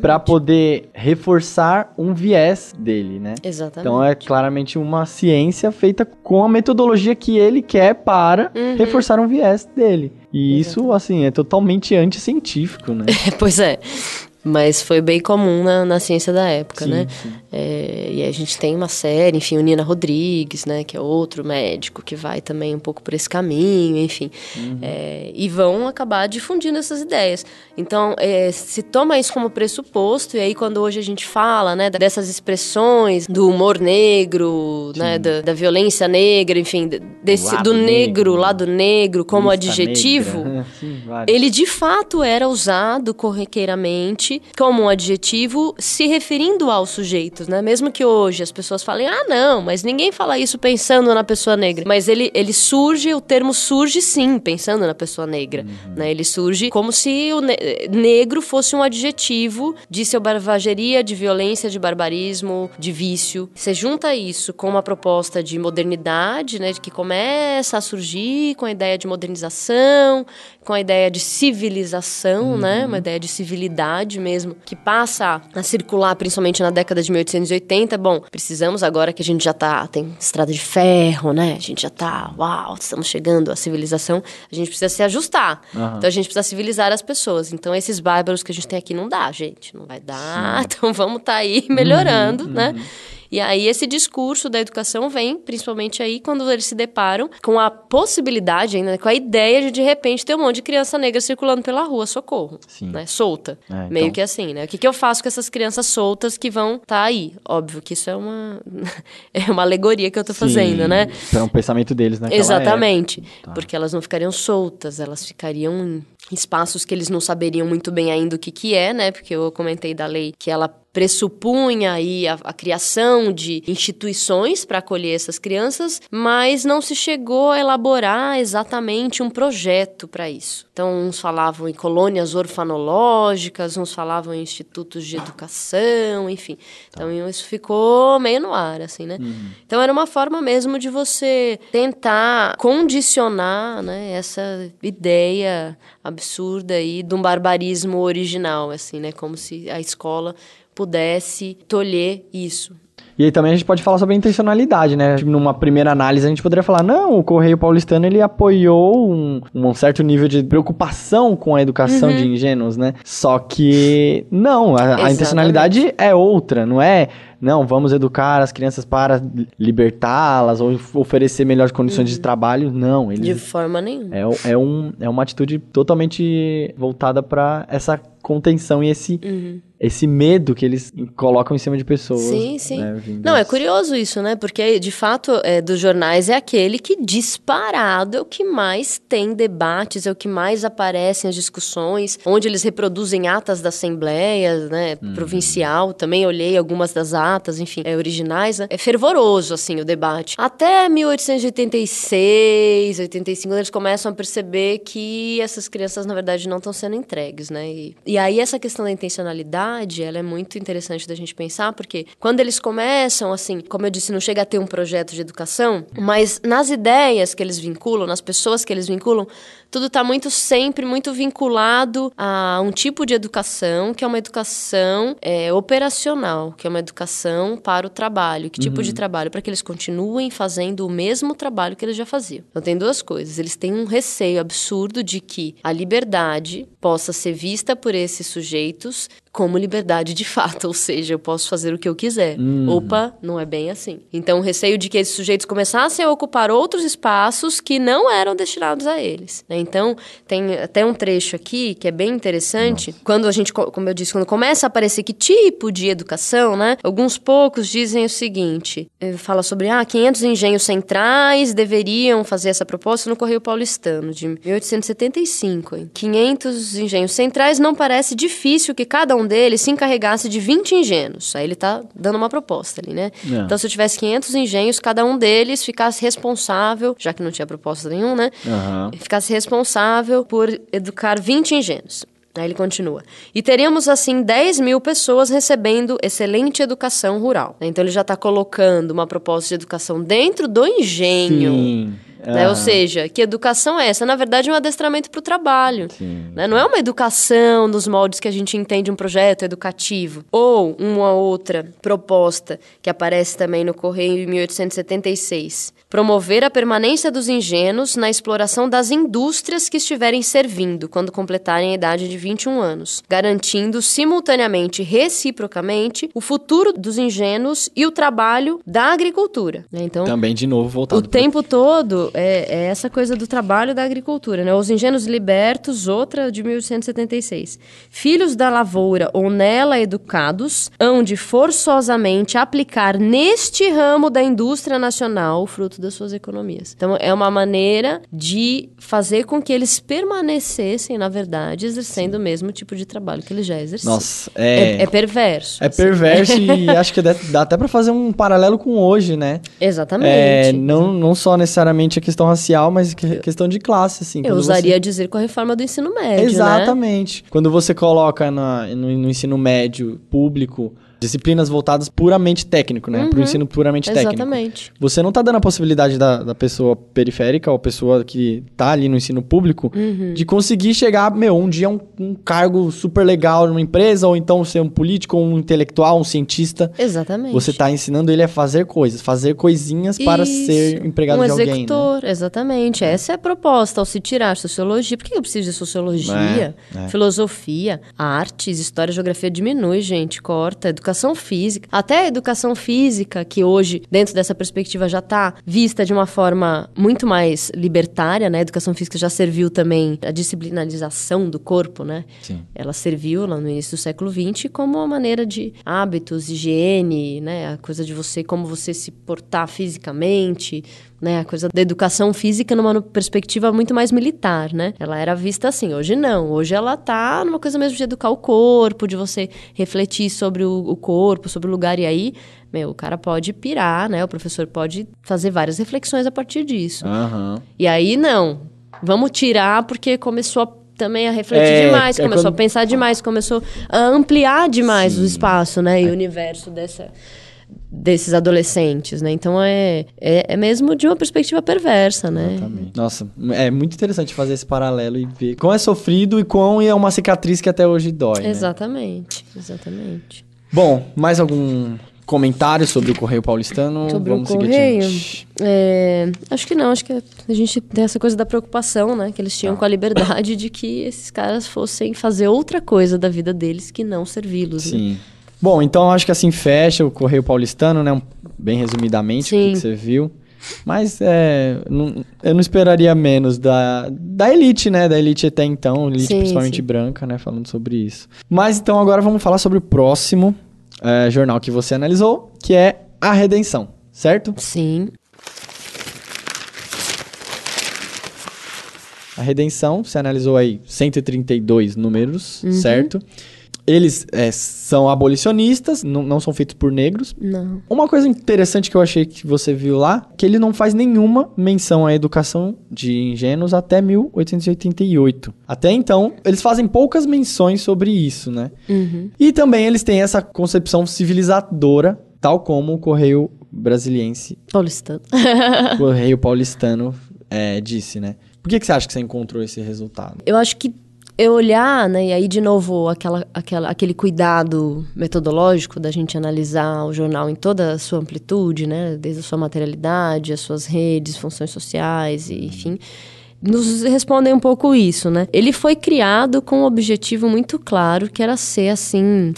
para poder reforçar um viés dele, né? Exatamente. Então é claramente uma ciência feita com a metodologia que ele quer para uhum. reforçar um viés dele. E isso, assim, é totalmente anticientífico, né? pois é. Mas foi bem comum na, na ciência da época, sim, né? Sim. É, e a gente tem uma série, enfim, o Nina Rodrigues, né? Que é outro médico que vai também um pouco por esse caminho, enfim. Uhum. É, e vão acabar difundindo essas ideias. Então, é, se toma isso como pressuposto, e aí quando hoje a gente fala, né? Dessas expressões do humor negro, né, sim. né? Da, da, violência negra, enfim. Desse, do negro, negro, né? lado negro, como adjetivo. ele de fato era usado corriqueiramente gente como um adjetivo se referindo aos sujeitos, né? Mesmo que hoje as pessoas falem, ah, não, mas ninguém fala isso pensando na pessoa negra. Mas ele, ele surge, o termo surge sim, pensando na pessoa negra. Uhum. Né? Ele surge como se o ne negro fosse um adjetivo de selvageria, de violência, de barbarismo, de vício. Você junta isso com uma proposta de modernidade, né? Que começa a surgir com a ideia de modernização, com a ideia de civilização, né? uhum. né? Uma ideia de civilidade mesmo, que passa a circular principalmente na década de 1880, bom, precisamos agora que a gente já tá, tem estrada de ferro, né? A gente já tá, uau, estamos chegando à civilização, a gente precisa se ajustar. Uhum. Então a gente precisa civilizar as pessoas. Então esses bárbaros que a gente tem aqui não dá, gente, não vai dar. Sim. Então vamos tá aí melhorando, uhum, né? Uhum. E aí esse discurso da educação vem, principalmente aí, quando eles se deparam com a possibilidade, ainda, com a ideia de de repente ter um monte de criança negra circulando pela rua, socorro. Sim. Né? Solta. É, então... Meio que assim, né? O que, que eu faço com essas crianças soltas que vão estar tá aí? Óbvio que isso é uma, é uma alegoria que eu tô Sim, fazendo, né? É um pensamento deles, né? Exatamente. Tá. Porque elas não ficariam soltas, elas ficariam espaços que eles não saberiam muito bem ainda o que, que é, né? Porque eu comentei da lei que ela pressupunha aí a, a, criação de instituições para acolher essas crianças, mas não se chegou a elaborar exatamente um projeto para isso. Então, uns falavam em colônias orfanológicas, uns falavam em institutos de educação, enfim. Então, tá. isso ficou meio no ar, assim, né? Uhum. Então, era uma forma mesmo de você tentar condicionar né, essa ideia absurda e de um barbarismo original, assim, né? Como se a escola pudesse tolher isso. E aí também a gente pode falar sobre a intencionalidade, né? Tipo, numa primeira análise a gente poderia falar, não, o Correio Paulistano ele apoiou um, um certo nível de preocupação com a educação uhum. de ingênuos, né? Só que não, a, a intencionalidade é outra, não é não, vamos educar as crianças para libertá-las ou oferecer melhores condições uhum. de trabalho. Não, eles... De forma nenhuma. É, é, um, é uma atitude totalmente voltada para essa contenção e esse. Uhum esse medo que eles colocam em cima de pessoas. Sim, né, sim. Né, Não, é curioso isso, né? Porque, de fato, é, dos jornais é aquele que disparado é o que mais tem debates, é o que mais aparece nas discussões, onde eles reproduzem atas da Assembleia, né? Uhum. Provincial também, olhei algumas das atas, enfim, é, originais, né? É fervoroso, assim, o debate. Até 1886, 85, eles começam a perceber que essas crianças, na verdade, não estão sendo entregues, né? E, e aí essa questão da intencionalidade idade, ela é muito interessante da gente pensar, porque quando eles começam, assim, como eu disse, não chega a ter um projeto de educação, mas nas ideias que eles vinculam, nas pessoas que eles vinculam, tudo está muito sempre muito vinculado a um tipo de educação que é uma educação é, operacional, que é uma educação para o trabalho. Que uhum. tipo de uhum. trabalho? Para que eles continuem fazendo o mesmo trabalho que eles já faziam. Então tem duas coisas. Eles têm um receio absurdo de que a liberdade possa ser vista por esses sujeitos como liberdade de fato, ou seja, eu posso fazer o que eu quiser. Hum. Opa, não é bem assim. Então, o receio de que esses sujeitos começassem a ocupar outros espaços que não eram destinados a eles. Né? Então, tem até um trecho aqui que é bem interessante. Nossa. Quando a gente, como eu disse, quando começa a aparecer que tipo de educação, né? Alguns poucos dizem o seguinte: eh, fala sobre ah, 500 engenhos centrais deveriam fazer essa proposta no Correio Paulistano de 1875. Hein? 500 engenhos centrais não parece difícil que cada um deles se encarregasse de 20 engenhos. Aí ele tá dando uma proposta ali, né? É. Então, se eu tivesse 500 engenhos, cada um deles ficasse responsável, já que não tinha proposta nenhuma, né? Uhum. Ficasse responsável responsável por educar 20 engenhos. Aí ele continua. E teríamos, assim, 10 mil pessoas recebendo excelente educação rural. Então ele já está colocando uma proposta de educação dentro do engenho. Sim. Né? Ah. Ou é. seja, que educação é essa? Na verdade, é um adestramento para o trabalho. Né? Não é uma educação nos moldes que a gente entende um projeto educativo. Ou uma outra proposta que aparece também no Correio em 1876, promover a permanência dos ingênuos na exploração das indústrias que estiverem servindo quando completarem a idade de 21 anos, garantindo simultaneamente reciprocamente o futuro dos ingênuos e o trabalho da agricultura. Né? Então, Também, de novo, voltando. O tempo todo é, é, essa coisa do trabalho da agricultura. Né? Os ingênuos libertos, outra de 1876. Filhos da lavoura ou nela educados, hão de forçosamente aplicar neste ramo da indústria nacional o fruto das suas economias. Então, é uma maneira de fazer com que eles permanecessem, na verdade, exercendo Sim. o mesmo tipo de trabalho que eles já exerciam. Nossa, é... É, é perverso. É assim. perverso e acho que dá, dá até para fazer um paralelo com hoje, né? Exatamente. É, não, não só necessariamente a questão racial, mas a questão de classe, assim. Eu usaria você... dizer com a reforma do ensino médio, né? Exatamente. Né? Quando você coloca na, no, no ensino médio público disciplinas voltadas puramente técnico, né? Uhum. Para o ensino puramente técnico. Exatamente. Você não está dando a possibilidade da, da pessoa periférica ou pessoa que está ali no ensino público uhum. de conseguir chegar, meu, um dia um, um cargo super legal numa empresa, ou então ser um político, um intelectual, um cientista. Exatamente. Você está ensinando ele a fazer coisas, fazer coisinhas Isso. para ser empregado um de alguém. Um né? executor, né? exatamente. Essa é a proposta ao se tirar sociologia. Por que eu preciso de sociologia, é, é. filosofia, artes, história, geografia? Diminui, gente, corta, educação educação física, até a educação física, que hoje, dentro dessa perspectiva, já está vista de uma forma muito mais libertária, né? A educação física já serviu também a disciplinarização do corpo, né? Sim. Ela serviu lá no início do século XX como uma maneira de hábitos, higiene, né? A coisa de você, como você se portar fisicamente, né? A coisa da educação física numa perspectiva muito mais militar, né? Ela era vista assim, hoje não. Hoje ela tá numa coisa mesmo de educar o corpo, de você refletir sobre o, o corpo, sobre o lugar. E aí, meu, o cara pode pirar, né? O professor pode fazer várias reflexões a partir disso. Uhum. E aí, não. Vamos tirar porque começou a também a refletir é, demais, é começou quando... a pensar demais, começou a ampliar demais Sim. o espaço, né? E é. o universo dessa, desses adolescentes, né? Então é, é, é, mesmo de uma perspectiva perversa, né? Exatamente. Nossa, é muito interessante fazer esse paralelo e ver quão é sofrido e quão é uma cicatriz que até hoje dói. Né? Exatamente, né? exatamente. Bom, mais algum comentário sobre o Correio Paulistano? Sobre Vamos o Correio? É, acho que não, acho que a gente tem essa coisa da preocupação, né? Que eles tinham com a liberdade de que esses caras fossem fazer outra coisa da vida deles que não servi-los. Né? Sim. Né? Bom, então acho que assim fecha o Correio Paulistano, né? bem resumidamente Sim. o que, que você viu. Mas é, não, eu não esperaria menos da, da elite, né? Da elite até então, elite sim, principalmente sim. branca, né? Falando sobre isso. Mas então agora vamos falar sobre o próximo é, jornal que você analisou, que é A Redenção, certo? Sim. A Redenção, você analisou aí 132 números, uhum. certo? Certo. Eles é, são abolicionistas, não, não são feitos por negros. Não. Uma coisa interessante que eu achei que você viu lá, que ele não faz nenhuma menção à educação de ingênuos até 1888. Até então, eles fazem poucas menções sobre isso, né? Uhum. E também eles têm essa concepção civilizadora, tal como o Correio Brasiliense... Paulistano. Correio Paulistano é, disse, né? Por que, que você acha que você encontrou esse resultado? Eu acho que eu olhar, né, e aí de novo aquela, aquela, aquele cuidado metodológico da gente analisar o jornal em toda a sua amplitude, né, desde a sua materialidade, as suas redes, funções sociais, e, enfim, nos respondem um pouco isso, né? Ele foi criado com um objetivo muito claro, que era ser assim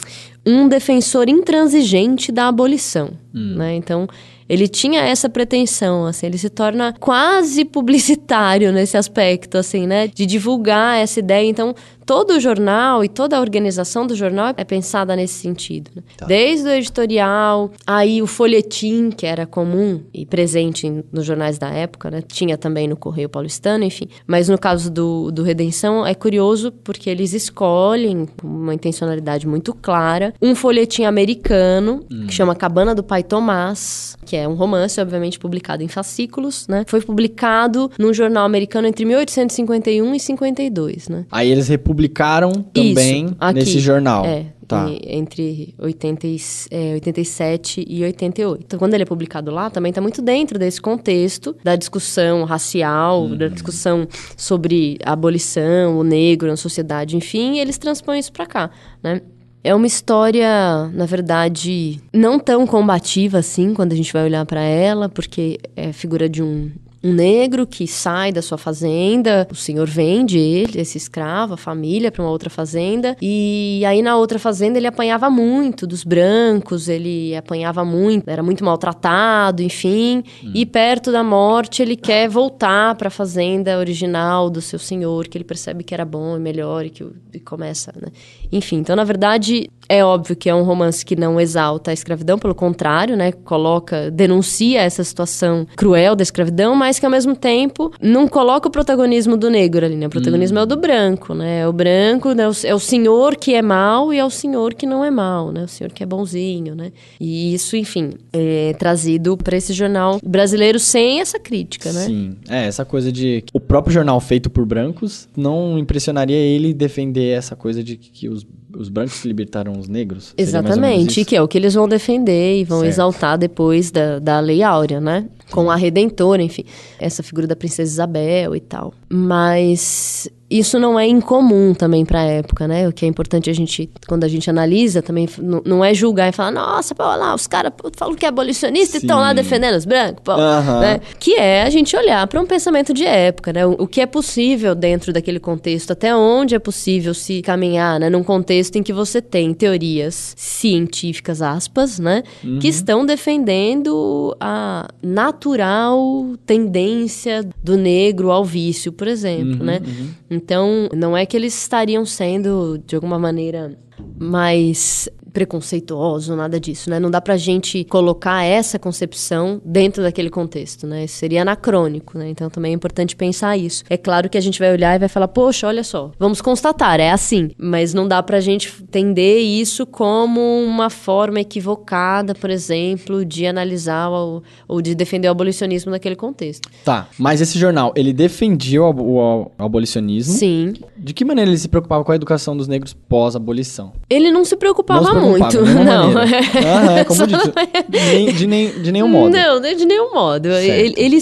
um defensor intransigente da abolição, hum. né? Então ele tinha essa pretensão, assim, ele se torna quase publicitário nesse aspecto, assim, né? De divulgar essa ideia. Então, todo o jornal e toda a organização do jornal é pensada nesse sentido. Né? Tá. Desde o editorial, aí o folhetim, que era comum e presente nos jornais da época, né? tinha também no Correio Paulistano, enfim. Mas no caso do, do Redenção, é curioso porque eles escolhem, com uma intencionalidade muito clara, um folhetim americano, hum. que chama Cabana do Pai Tomás, que é um romance, obviamente, publicado em fascículos, né? Foi publicado num jornal americano entre 1851 e 52, né? Aí eles republicaram publicaram também Isso, aqui, nesse jornal. É, tá. entre 80 e, é, 87 e 88. Então, quando ele é publicado lá, também está muito dentro desse contexto da discussão racial, uhum. da discussão sobre a abolição, o negro na sociedade, enfim, eles transpõem isso para cá, né? É uma história, na verdade, não tão combativa assim, quando a gente vai olhar para ela, porque é a figura de um um negro que sai da sua fazenda, o senhor vende ele, esse escravo, a família, para uma outra fazenda. E aí na outra fazenda ele apanhava muito dos brancos, ele apanhava muito, era muito maltratado, enfim. Hum. E perto da morte ele quer voltar para a fazenda original do seu senhor, que ele percebe que era bom e melhor e que e começa, né? Enfim, então na verdade é óbvio que é um romance que não exalta a escravidão, pelo contrário, né? Coloca, denuncia essa situação cruel da escravidão, mas que ao mesmo tempo não coloca o protagonismo do negro ali, né? O protagonismo hum. é o do hum. branco, né? É o branco, né? é o é senhor que é mal e é o senhor que não é mal, né? O senhor que é bonzinho, né? E isso, enfim, é trazido para esse jornal brasileiro sem essa crítica, né? Sim. É, essa coisa de o próprio jornal feito por brancos não impressionaria ele defender essa coisa de que os os, os brancos libertaram os negros? Exatamente, que é o que eles vão defender e vão certo. exaltar depois da, da Lei Áurea, né? Com a Redentora, enfim. Essa figura da Princesa Isabel e tal. Mas isso não é incomum também para a época, né? O que é importante a gente, quando a gente analisa, também não é julgar e falar, nossa, pô, lá, os caras falam que é abolicionista Sim. e estão lá defendendo os brancos, pô, né? Que é a gente olhar para um pensamento de época, né? O, o, que é possível dentro daquele contexto, até onde é possível se caminhar, né? Num contexto em que você tem teorias científicas, aspas, né? Que uhum. estão defendendo a natural tendência do negro ao vício, por exemplo, uhum, né? Uhum. Então, não é que eles estariam sendo, de alguma maneira, mais preconceituoso, nada disso, né? Não dá pra gente colocar essa concepção dentro daquele contexto, né? Isso seria anacrônico, né? Então também é importante pensar isso. É claro que a gente vai olhar e vai falar, poxa, olha só, vamos constatar, é assim, mas não dá pra gente entender isso como uma forma equivocada, por exemplo, de analisar ou, ou de defender o abolicionismo naquele contexto. Tá, mas esse jornal, ele defendia o, o, o abolicionismo? Sim. De que maneira ele se preocupava com a educação dos negros pós-abolição? Ele não se preocupava não pago, é. é de não. como é. nem, de, nem, de nenhum modo. Não, de nenhum modo. Ele, ele,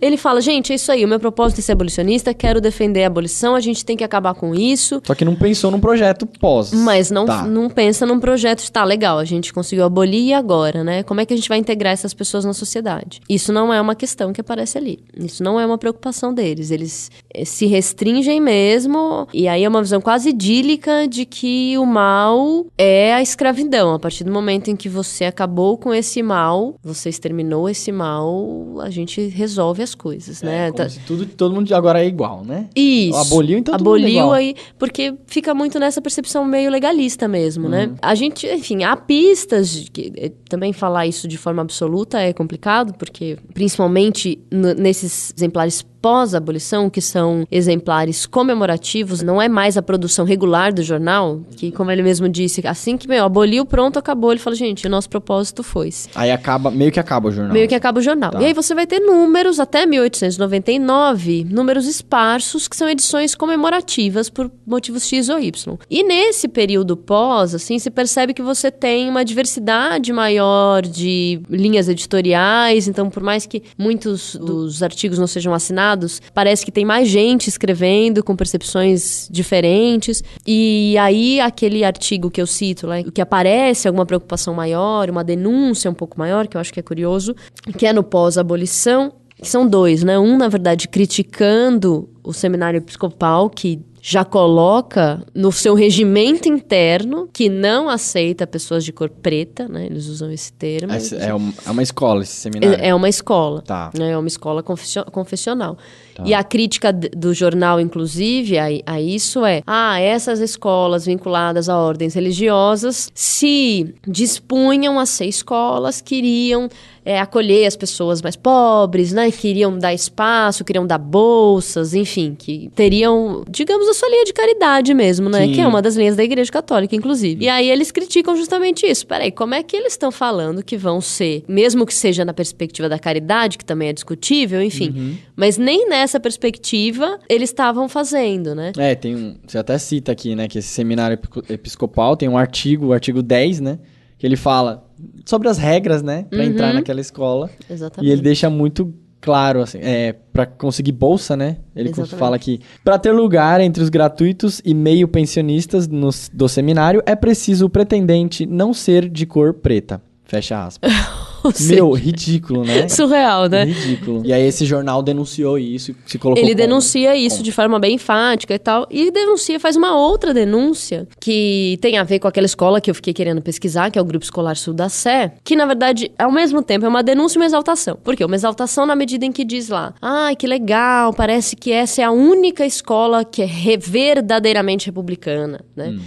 ele fala, gente, é isso aí, o meu propósito é ser abolicionista, quero defender a abolição, a gente tem que acabar com isso. Só que não pensou num projeto pós. Mas não, tá. não pensa num projeto de, tá, legal, a gente conseguiu abolir e agora, né? Como é que a gente vai integrar essas pessoas na sociedade? Isso não é uma questão que aparece ali. Isso não é uma preocupação deles. Eles eh, se restringem mesmo, e aí é uma visão quase idílica de que o mal é a escravidão escravidão. A partir do momento em que você acabou com esse mal, você exterminou esse mal, a gente resolve as coisas, é, né? Tá... tudo, todo mundo agora é igual, né? Isso. Aboliu, então é Aboliu é aí, porque fica muito nessa percepção meio legalista mesmo, né? uhum. né? A gente, enfim, há pistas, de que, eh, também falar isso de forma absoluta é complicado, porque principalmente nesses exemplares pós-abolição, que são exemplares comemorativos, não é mais a produção regular do jornal, que, como ele mesmo disse, assim que, meu, aboliu, pronto, acabou. Ele fala, gente, o nosso propósito foi Aí acaba, meio que acaba o jornal. Meio que acaba o jornal. Tá. E aí você vai ter números até 1899, números esparsos, que são edições comemorativas por motivos X ou Y. E nesse período pós, assim, se percebe que você tem uma diversidade maior de linhas editoriais, então, por mais que muitos dos artigos não sejam assinados, parece que tem mais gente escrevendo com percepções diferentes. E aí aquele artigo que eu cito, lá, que aparece alguma preocupação maior, uma denúncia um pouco maior, que eu acho que é curioso, que é no pós-abolição, que são dois, né? Um, na verdade, criticando o seminário episcopal, que já coloca no seu regimento interno que não aceita pessoas de cor preta, né? Eles usam esse termo. É, é uma escola esse seminário. É, é uma escola. Tá. Né? É uma escola confessional. Tá. E a crítica do jornal, inclusive, a, a isso é: ah, essas escolas vinculadas a ordens religiosas se dispunham a ser escolas, queriam é, acolher as pessoas mais pobres, né? Queriam dar espaço, queriam dar bolsas, enfim, que teriam, digamos, a sua linha de caridade mesmo, né? Sim. Que é uma das linhas da Igreja Católica, inclusive. E aí eles criticam justamente isso. Peraí, como é que eles estão falando que vão ser, mesmo que seja na perspectiva da caridade, que também é discutível, enfim, uhum. mas nem nessa essa perspectiva eles estavam fazendo, né? É, tem um, você até cita aqui, né, que esse seminário episcopal tem um artigo, o artigo 10, né, que ele fala sobre as regras, né, para uhum. entrar naquela escola. Exatamente. E ele deixa muito claro, assim, é, para conseguir bolsa, né? Ele Exatamente. fala que para ter lugar entre os gratuitos e meio pensionistas no, do seminário é preciso o pretendente não ser de cor preta. Fecha aspas. Meu, ridículo, né? Surreal, né? Ridículo. E aí esse jornal denunciou isso, se colocou. Ele denuncia isso como... de forma bem enfática e tal, e denuncia, faz uma outra denúncia que tem a ver com aquela escola que eu fiquei querendo pesquisar, que é o Grupo Escolar Sul da Sé, que na verdade, ao mesmo tempo, é uma denúncia e uma exaltação. Por quê? Uma exaltação na medida em que diz lá: "Ah, que legal, parece que essa é a única escola que é verdadeiramente republicana", né? Hum.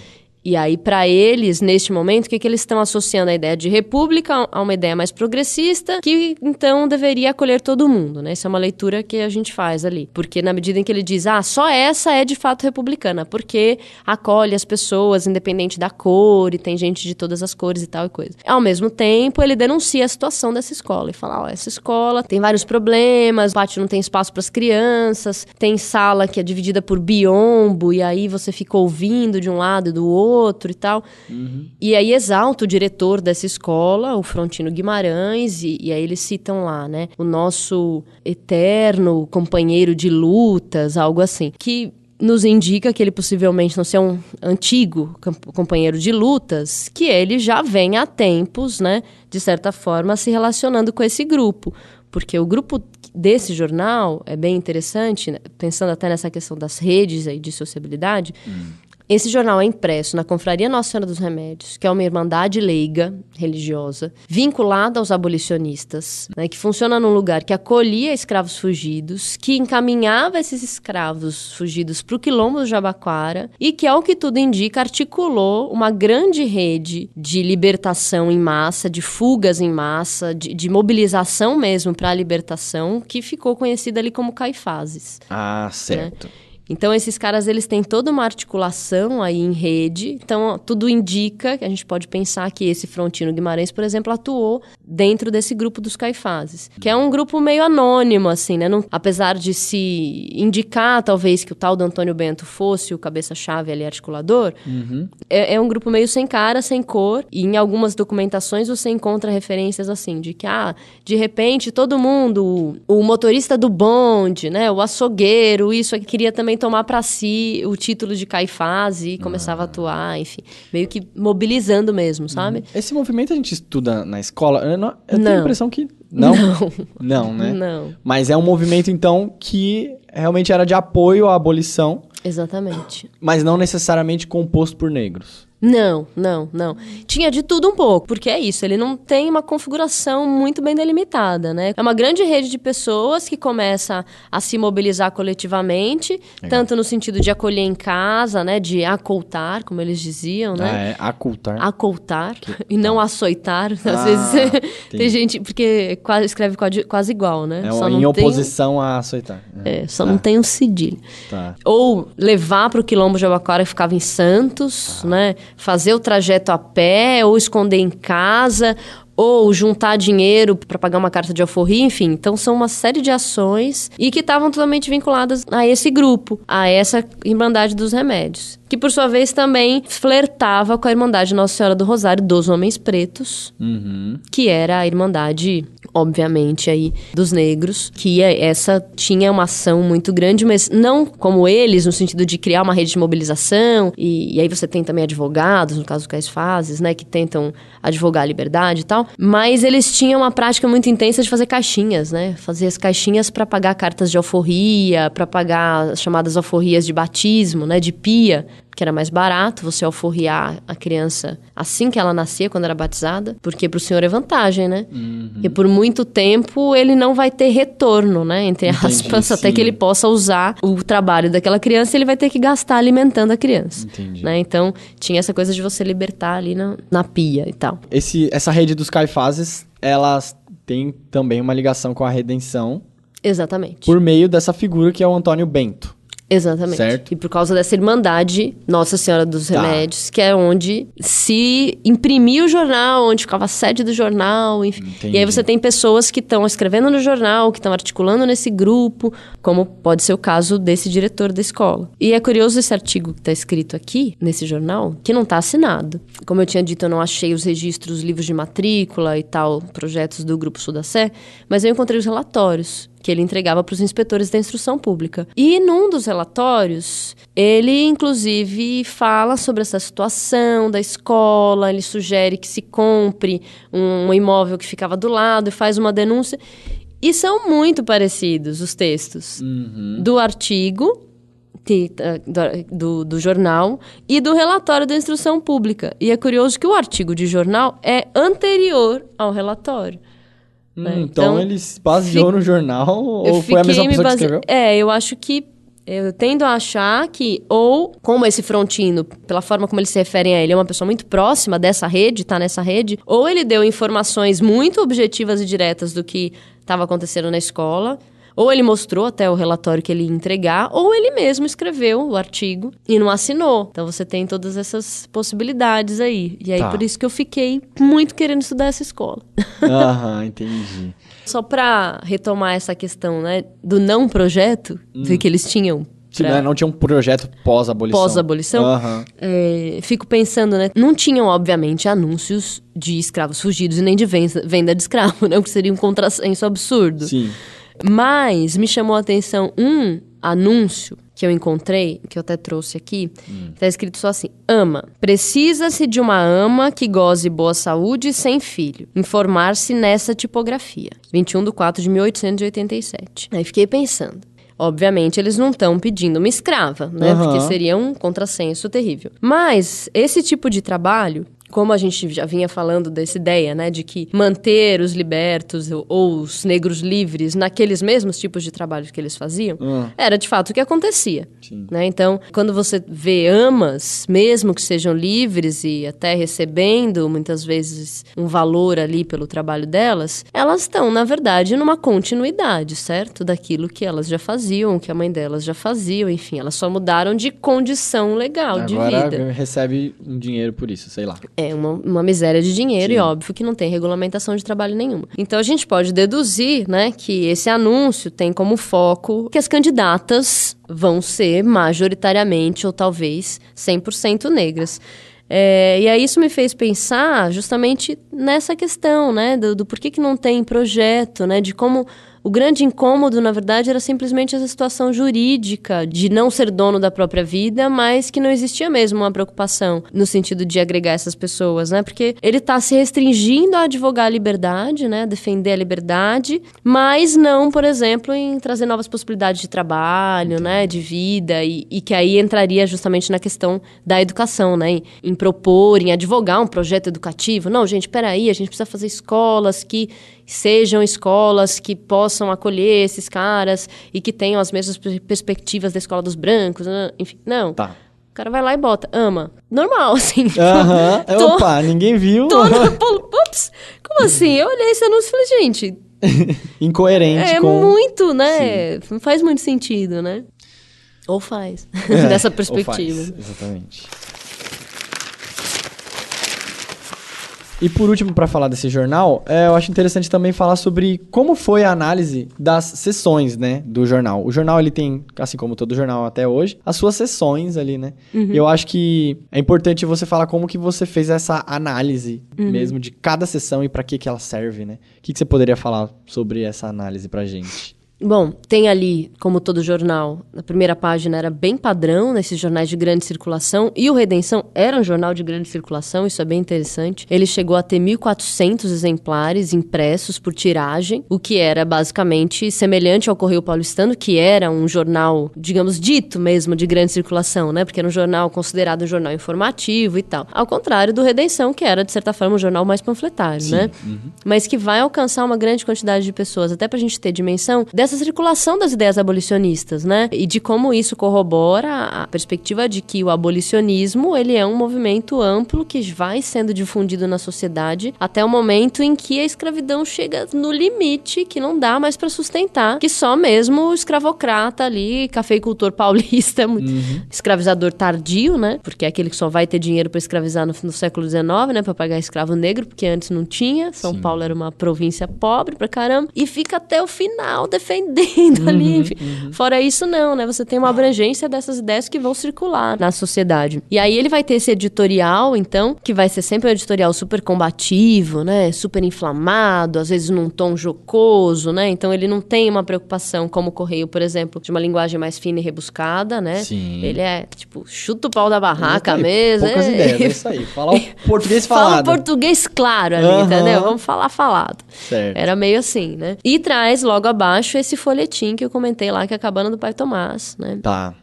E aí, para eles, neste momento, o que, que eles estão associando a ideia de república a uma ideia mais progressista, que então deveria acolher todo mundo, né? Isso é uma leitura que a gente faz ali. Porque na medida em que ele diz, ah, só essa é de fato republicana, porque acolhe as pessoas, independente da cor, e tem gente de todas as cores e tal e coisa. Ao mesmo tempo, ele denuncia a situação dessa escola e fala, ó, oh, essa escola tem vários problemas, o pátio não tem espaço para as crianças, tem sala que é dividida por biombo, e aí você fica ouvindo de um lado e do outro outro e tal. Uhum. E aí exalta o diretor dessa escola, o Frontino Guimarães, e, e aí eles citam lá, né? O nosso eterno companheiro de lutas, algo assim. Que nos indica que ele possivelmente não ser um antigo companheiro de lutas, que ele já vem há tempos, né, de certa forma, se relacionando com esse grupo. Porque o grupo desse jornal é bem interessante, né, pensando até nessa questão das redes aí de sociabilidade. Hum esse jornal é impresso na Confraria Nossa Senhora dos Remédios, que é uma irmandade leiga religiosa, vinculada aos abolicionistas, né, que funciona num lugar que acolhia escravos fugidos, que encaminhava esses escravos fugidos para o quilombo do Jabaquara e que, ao que tudo indica, articulou uma grande rede de libertação em massa, de fugas em massa, de, de mobilização mesmo para a libertação, que ficou conhecida ali como Caifases. Ah, certo. Né? Então esses caras eles têm toda uma articulação aí em rede. Então tudo indica que a gente pode pensar que esse Frontino Guimarães, por exemplo, atuou dentro desse grupo dos Caifazes, que é um grupo meio anônimo assim, né? Não, apesar de se indicar talvez que o tal do Antônio Bento fosse o cabeça-chave ali articulador, uhum. é, é um grupo meio sem cara, sem cor. E em algumas documentações você encontra referências assim de que ah, de repente todo mundo, o motorista do bonde, né? O açougueiro, isso aqui queria também tomar para si o título de Caifás e começava ah. a atuar, enfim. Meio que mobilizando mesmo, sabe? Uhum. Esse movimento a gente estuda na escola? Eu, não, eu não. tenho a impressão que. Não? Não, não né? Não. Mas é um movimento, então, que realmente era de apoio à abolição. Exatamente. Mas não necessariamente composto por negros. Não, não, não. Tinha de tudo um pouco, porque é isso, ele não tem uma configuração muito bem delimitada, né? É uma grande rede de pessoas que começa a se mobilizar coletivamente, Legal. tanto no sentido de acolher em casa, né, de acoltar, como eles diziam, né? Ah, é, acoltar. Acoltar que... e não tá. açoitar, às ah, vezes tem gente porque quase escreve quase igual, né? É só em oposição tem... a açoitar. É, é só não tá. tem um cedilho. Tá. Ou levar para o quilombo de Abacora que ficava em Santos, tá. né? fazer o trajeto a pé ou esconder em casa ou juntar dinheiro para pagar uma carta de alforria, enfim. Então são uma série de ações e que estavam totalmente vinculadas a esse grupo, a essa Irmandade dos Remédios, que por sua vez também flertava com a Irmandade Nossa Senhora do Rosário dos Homens Pretos, uhum. que era a Irmandade obviamente aí dos negros, que é essa tinha uma ação muito grande, mas não como eles, no sentido de criar uma rede de mobilização, e, e aí você tem também advogados, no caso do Cais Fases, né, que tentam advogar a liberdade e tal, mas eles tinham uma prática muito intensa de fazer caixinhas, né? Fazer as caixinhas para pagar cartas de alforria, para pagar as chamadas alforrias de batismo, né? De pia que era mais barato você alforriar a criança assim que ela nascia, quando era batizada, porque para o senhor é vantagem, né? Uhum. E por muito tempo ele não vai ter retorno, né? Entre aspas, até que ele possa usar o trabalho daquela criança, ele vai ter que gastar alimentando a criança. Entendi. Né? Então tinha essa coisa de você libertar ali na, na pia e tal. Esse, essa rede dos caifases, elas têm também uma ligação com a redenção. Exatamente. Por meio dessa figura que é o Antônio Bento. Exatamente. Certo? E por causa dessa Irmandade Nossa Senhora dos tá. Remédios, que é onde se imprimia o jornal, onde ficava a sede do jornal, enfim. Entendi. E aí você tem pessoas que estão escrevendo no jornal, que estão articulando nesse grupo, como pode ser o caso desse diretor da escola. E é curioso esse artigo que está escrito aqui, nesse jornal, que não está assinado. Como eu tinha dito, eu não achei os registros, livros de matrícula e tal, projetos do Grupo Sudacé, mas eu encontrei os relatórios que ele entregava para os inspetores da instrução pública. E num dos relatórios, ele inclusive fala sobre essa situação da escola, ele sugere que se compre um imóvel que ficava do lado e faz uma denúncia. E são muito parecidos os textos uhum. do artigo eh, do, do, jornal e do relatório da instrução pública. E é curioso que o artigo de jornal é anterior ao relatório. Hum, né? então, então, ele se baseou fi... no jornal ou foi a mesma pessoa base... que escreveu? É, eu acho que eu tendo a achar que, ou como esse frontino, pela forma como eles se referem a ele, é uma pessoa muito próxima dessa rede, tá nessa rede, ou ele deu informações muito objetivas e diretas do que estava acontecendo na escola, ou ele mostrou até o relatório que ele ia entregar, ou ele mesmo escreveu o artigo e não assinou. Então você tem todas essas possibilidades aí. E aí tá. por isso que eu fiquei muito querendo estudar essa escola. Aham, entendi. Só para retomar essa questão, né, do não projeto hum. que eles tinham Pra... Né, não, tinha um projeto pós-abolição. Pós-abolição. Uhum. É, fico pensando, né? Não tinham, obviamente, anúncios de escravos fugidos e nem de venda de escravo, né? O que seria um contrassenso absurdo. Sim. Mas me chamou a atenção um anúncio que eu encontrei, que eu até trouxe aqui, hum. tá escrito só assim: ama. Precisa-se de uma ama que goze boa saúde sem filho. Informar-se nessa tipografia. 21 de 4 de 1887. Aí fiquei pensando. Obviamente, eles não estão pedindo uma escrava, né? Uhum. Porque seria um contrassenso terrível. Mas esse tipo de trabalho como a gente já vinha falando dessa ideia, né, de que manter os libertos ou os negros livres naqueles mesmos tipos de trabalho que eles faziam, hum. era de fato o que acontecia. Né? Então, quando você vê amas, mesmo que sejam livres e até recebendo muitas vezes um valor ali pelo trabalho delas, elas estão, na verdade, numa continuidade, certo? Daquilo que elas já faziam, que a mãe delas já fazia, enfim, elas só mudaram de condição legal, Agora, de vida. recebe um dinheiro por isso, sei lá. É, uma, uma miséria de dinheiro Sim. e óbvio que não tem regulamentação de trabalho nenhuma. Então, a gente pode deduzir, né, que esse anúncio tem como foco que as candidatas vão ser majoritariamente ou talvez 100% negras. É, e aí isso me fez pensar justamente nessa questão, né, do, do porquê que não tem projeto, né, de como o grande incômodo, na verdade, era simplesmente essa situação jurídica de não ser dono da própria vida, mas que não existia mesmo uma preocupação no sentido de agregar essas pessoas, né? Porque ele está se restringindo a advogar a liberdade, né? A defender a liberdade, mas não, por exemplo, em trazer novas possibilidades de trabalho, né? De vida, e, e que aí entraria justamente na questão da educação, né? Em, em propor, em advogar um projeto educativo. Não, gente, peraí, a gente precisa fazer escolas que sejam escolas que possam acolher esses caras e que tenham as mesmas perspectivas da escola dos brancos, né? enfim, não. Tá. O cara vai lá e bota, ama. Normal, assim. Então. Aham. uh -huh. Opa, ninguém viu. Tô na... Ups, como assim? Eu olhei esse anúncio e falei, gente. Incoerente. É com... muito, né? Não faz muito sentido, né? Ou faz. É, Dessa perspectiva. Faz, exatamente. E por último, para falar desse jornal, é, eu acho interessante também falar sobre como foi a análise das sessões, né, do jornal. O jornal ele tem, assim como todo jornal até hoje, as suas sessões ali, né? Uhum. Eu acho que é importante você falar como que você fez essa análise uhum. mesmo de cada sessão e para que que ela serve, né? O que, que você poderia falar sobre essa análise para gente? Bom, tem ali, como todo jornal, na primeira página era bem padrão nesses jornais de grande circulação, e o Redenção era um jornal de grande circulação, isso é bem interessante. Ele chegou a ter 1.400 exemplares impressos por tiragem, o que era basicamente semelhante ao Correio Paulistano, que era um jornal, digamos, dito mesmo de grande circulação, né? Porque era um jornal considerado um jornal informativo e tal. Ao contrário do Redenção, que era, de certa forma, um jornal mais panfletário, Sim. né? Uhum. Mas que vai alcançar uma grande quantidade de pessoas, até pra gente ter dimensão dessa dessa circulação das ideias abolicionistas, né? E de como isso corrobora a perspectiva de que o abolicionismo ele é um movimento amplo que vai sendo difundido na sociedade até o momento em que a escravidão chega no limite que não dá mais para sustentar, que só mesmo o escravocrata ali, cafeicultor paulista, é uhum. escravizador tardio, né? Porque é aquele que só vai ter dinheiro para escravizar no, no, século XIX, né? Para pagar escravo negro, porque antes não tinha. São Sim. Paulo era uma província pobre pra caramba. E fica até o final defendendo aprendendo uhum, ali. Uhum. Fora isso, não, né? Você tem uma abrangência dessas ideias que vão circular na sociedade. E aí ele vai ter esse editorial, então, que vai ser sempre um editorial super combativo, né? Super inflamado, às vezes num tom jocoso, né? Então ele não tem uma preocupação como o Correio, por exemplo, de uma linguagem mais fina e rebuscada, né? Sim. Ele é, tipo, chuta o pau da barraca aí, mesmo. Poucas é. ideias, é isso aí. Falar o português falado. o português claro ali, uhum. entendeu? Vamos falar falado. Certo. Era meio assim, né? E traz logo abaixo esse folhetim que eu comentei lá, que é a Cabana do Pai Tomás, né? Tá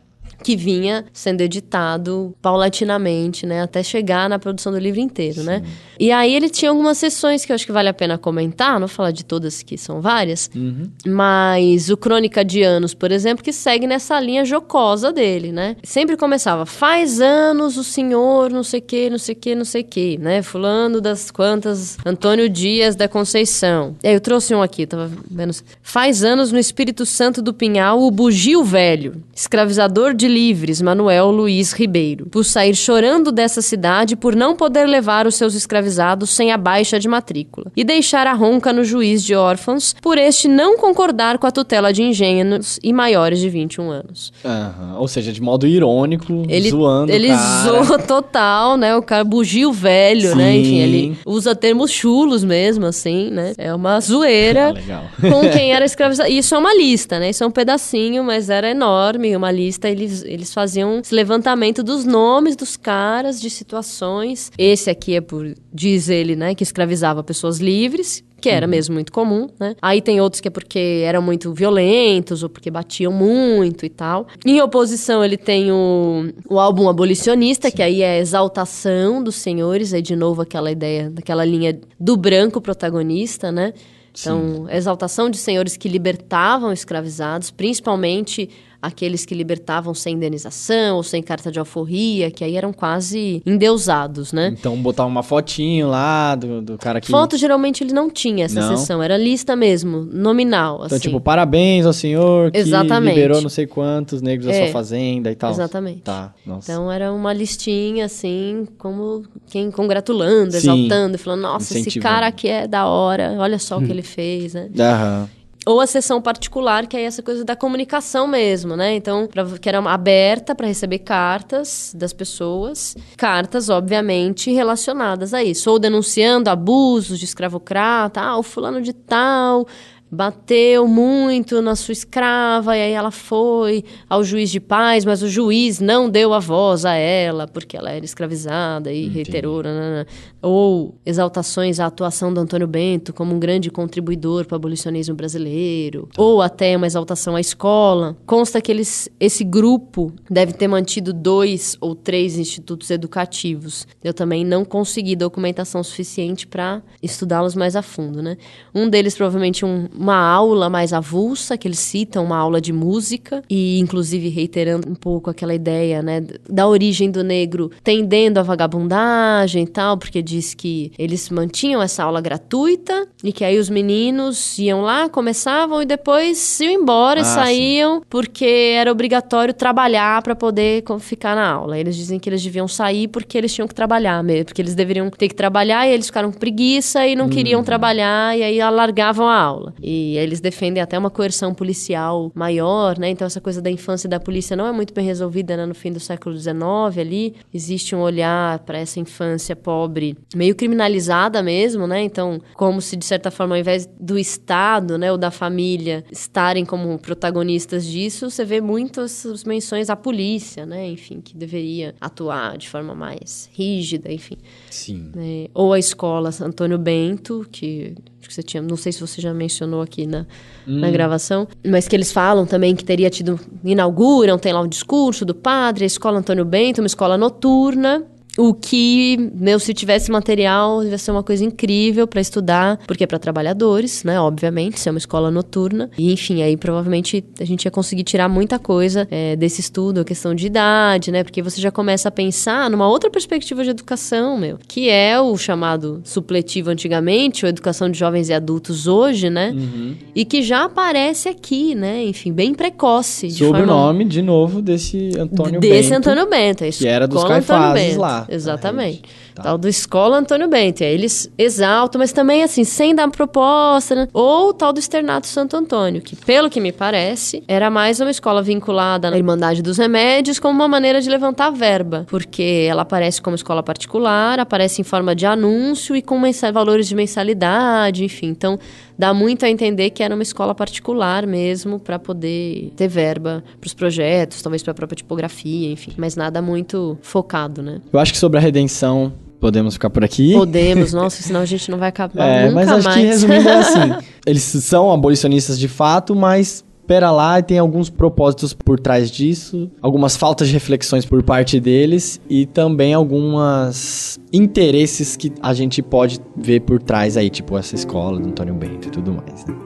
que vinha sendo editado paulatinamente, né? Até chegar na produção do livro inteiro, né? Sim. né? E aí ele tinha algumas sessões que eu acho que vale a pena comentar, não vou falar de todas que são várias, uhum. mas o Crônica de Anos, por exemplo, que segue nessa linha jocosa dele, né? Sempre começava, faz anos o senhor não sei que, não sei que, não sei que, né? Fulano das quantas, Antônio Dias da Conceição. É, eu trouxe um aqui, tava vendo. Faz anos no Espírito Santo do Pinhal, o Bugio Velho, escravizador de livres, Manuel Luiz Ribeiro, por sair chorando dessa cidade por não poder levar os seus escravizados sem a baixa de matrícula, e deixar a ronca no juiz de órfãos por este não concordar com a tutela de engenhos e maiores de 21 anos. Uhum. Ou seja, de modo irônico, ele, zoando. Ele zoa total, né? O cara bugio velho, Sim. né? Enfim, ele usa termos chulos mesmo, assim, né? É uma zoeira com quem era escravizado. Isso é uma lista, né? Isso é um pedacinho, mas era enorme. Uma lista, ele eles, faziam esse levantamento dos nomes dos caras, de situações. Esse aqui é por, diz ele, né, que escravizava pessoas livres, que era uhum. mesmo muito comum, né? Aí tem outros que é porque eram muito violentos ou porque batiam muito e tal. Em oposição, ele tem o, o álbum abolicionista, Sim. que aí é a exaltação dos senhores, aí é de novo aquela ideia, daquela linha do branco protagonista, né? Então, Sim. exaltação de senhores que libertavam escravizados, principalmente aqueles que libertavam sem indenização ou sem carta de alforria, que aí eram quase endeusados, né? Então botava uma fotinho lá do, do cara que. Foto geralmente ele não tinha essa não. sessão, era lista mesmo, nominal. Então, assim. tipo, parabéns ao senhor que Exatamente. liberou não sei quantos negros é. da sua é, fazenda e tal. Exatamente. Tá, nossa. Então era uma listinha, assim, como quem congratulando, Sim. exaltando, falando, nossa, esse cara aqui é da hora, olha só o que hum. ele fez, né? Aham ou a sessão particular, que é essa coisa da comunicação mesmo, né? Então, pra, que era aberta para receber cartas das pessoas, cartas, obviamente, relacionadas a isso, ou denunciando abusos de escravocrata, ah, o fulano de tal bateu muito na sua escrava e aí ela foi ao juiz de paz, mas o juiz não deu a voz a ela porque ela era escravizada e reiterou nanana. ou exaltações à atuação do Antônio Bento como um grande contribuidor para o abolicionismo brasileiro, tá. ou até uma exaltação à escola. Consta que eles esse grupo deve ter mantido dois ou três institutos educativos. Eu também não consegui documentação suficiente para estudá-los mais a fundo, né? Um deles provavelmente um uma aula mais avulsa, que eles citam uma aula de música, e inclusive reiterando um pouco aquela ideia, né, da origem do negro tendendo à vagabundagem e tal, porque diz que eles mantinham essa aula gratuita e que aí os meninos iam lá, começavam e depois iam embora ah, e saíam sim. porque era obrigatório trabalhar para poder ficar na aula. Eles dizem que eles deviam sair porque eles tinham que trabalhar mesmo, porque eles deveriam ter que trabalhar e eles ficaram com preguiça e não hum. queriam trabalhar e aí alargavam a aula. E eles defendem até uma coerção policial maior, né? Então essa coisa da infância e da polícia não é muito bem resolvida né? no fim do século XIX ali. Existe um olhar para essa infância pobre meio criminalizada mesmo, né? Então, como se de certa forma ao invés do Estado, né, ou da família estarem como protagonistas disso, você vê muitas menções à polícia, né? Enfim, que deveria atuar de forma mais rígida, enfim. Sim. É, ou a escola Antônio Bento, que Acho que você tinha, não sei se você já mencionou aqui na, hum. na gravação, mas que eles falam também que teria tido, inauguram, tem lá um discurso do padre, a escola Antônio Bento, uma escola noturna, o que, meu, né, se tivesse material, ia ser uma coisa incrível para estudar, porque é para trabalhadores, né? Obviamente, se é uma escola noturna. E, enfim, aí provavelmente a gente ia conseguir tirar muita coisa é, desse estudo, a questão de idade, né? Porque você já começa a pensar numa outra perspectiva de educação, meu, que é o chamado supletivo antigamente, ou educação de jovens e adultos hoje, né? Uhum. E que já aparece aqui, né? Enfim, bem precoce. Sob o forma... nome, de novo, desse Antônio desse Bento. Desse Antônio Bento, é isso. Que era dos Caifases lá. Exatamente. Tá. Tal do Escola Antônio Bento. Aí eles exaltam, mas também assim, sem dar proposta. Né? Ou tal do Externato Santo Antônio, que pelo que me parece, era mais uma escola vinculada à Irmandade dos Remédios como uma maneira de levantar verba. Porque ela aparece como escola particular, aparece em forma de anúncio e com valores de mensalidade, enfim. Então, dá muito a entender que era uma escola particular mesmo para poder ter verba para os projetos, talvez para a própria tipografia, enfim, mas nada muito focado, né? Eu acho que sobre a redenção podemos ficar por aqui. Podemos, nossa, senão a gente não vai acabar é, nunca mais. Mas acho mais. que resumindo é assim, eles são abolicionistas de fato, mas espera lá e tem alguns propósitos por trás disso, algumas faltas de reflexões por parte deles e também algumas interesses que a gente pode ver por trás aí, tipo essa escola do Antônio Bento e tudo mais. Né?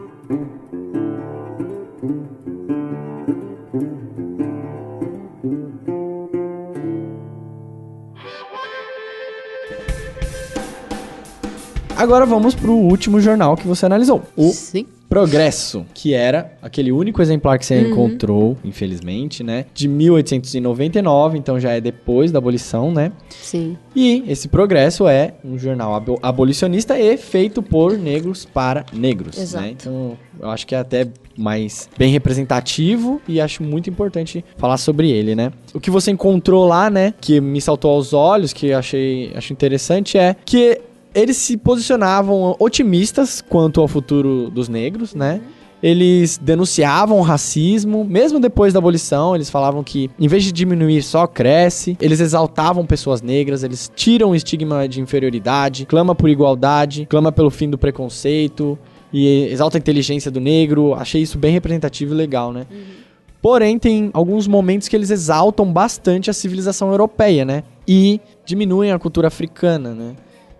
Agora vamos pro último jornal que você analisou. O Sim. Progresso, que era aquele único exemplar que você uhum. encontrou, infelizmente, né? De 1899, então já é depois da abolição, né? Sim. E esse Progresso é um jornal abolicionista e feito por negros para negros, né? Exato. né? Então, eu acho que é até mais bem representativo e acho muito importante falar sobre ele, né? O que você encontrou lá, né, que me saltou aos olhos, que eu achei acho interessante é que eles se posicionavam otimistas quanto ao futuro dos negros, né? Eles denunciavam o racismo, mesmo depois da abolição, eles falavam que em vez de diminuir só cresce. Eles exaltavam pessoas negras, eles tiram o estigma de inferioridade, clama por igualdade, clama pelo fim do preconceito e exalta a inteligência do negro. Achei isso bem representativo e legal, né? Uhum. Porém, tem alguns momentos que eles exaltam bastante a civilização europeia, né? E diminuem a cultura africana, né?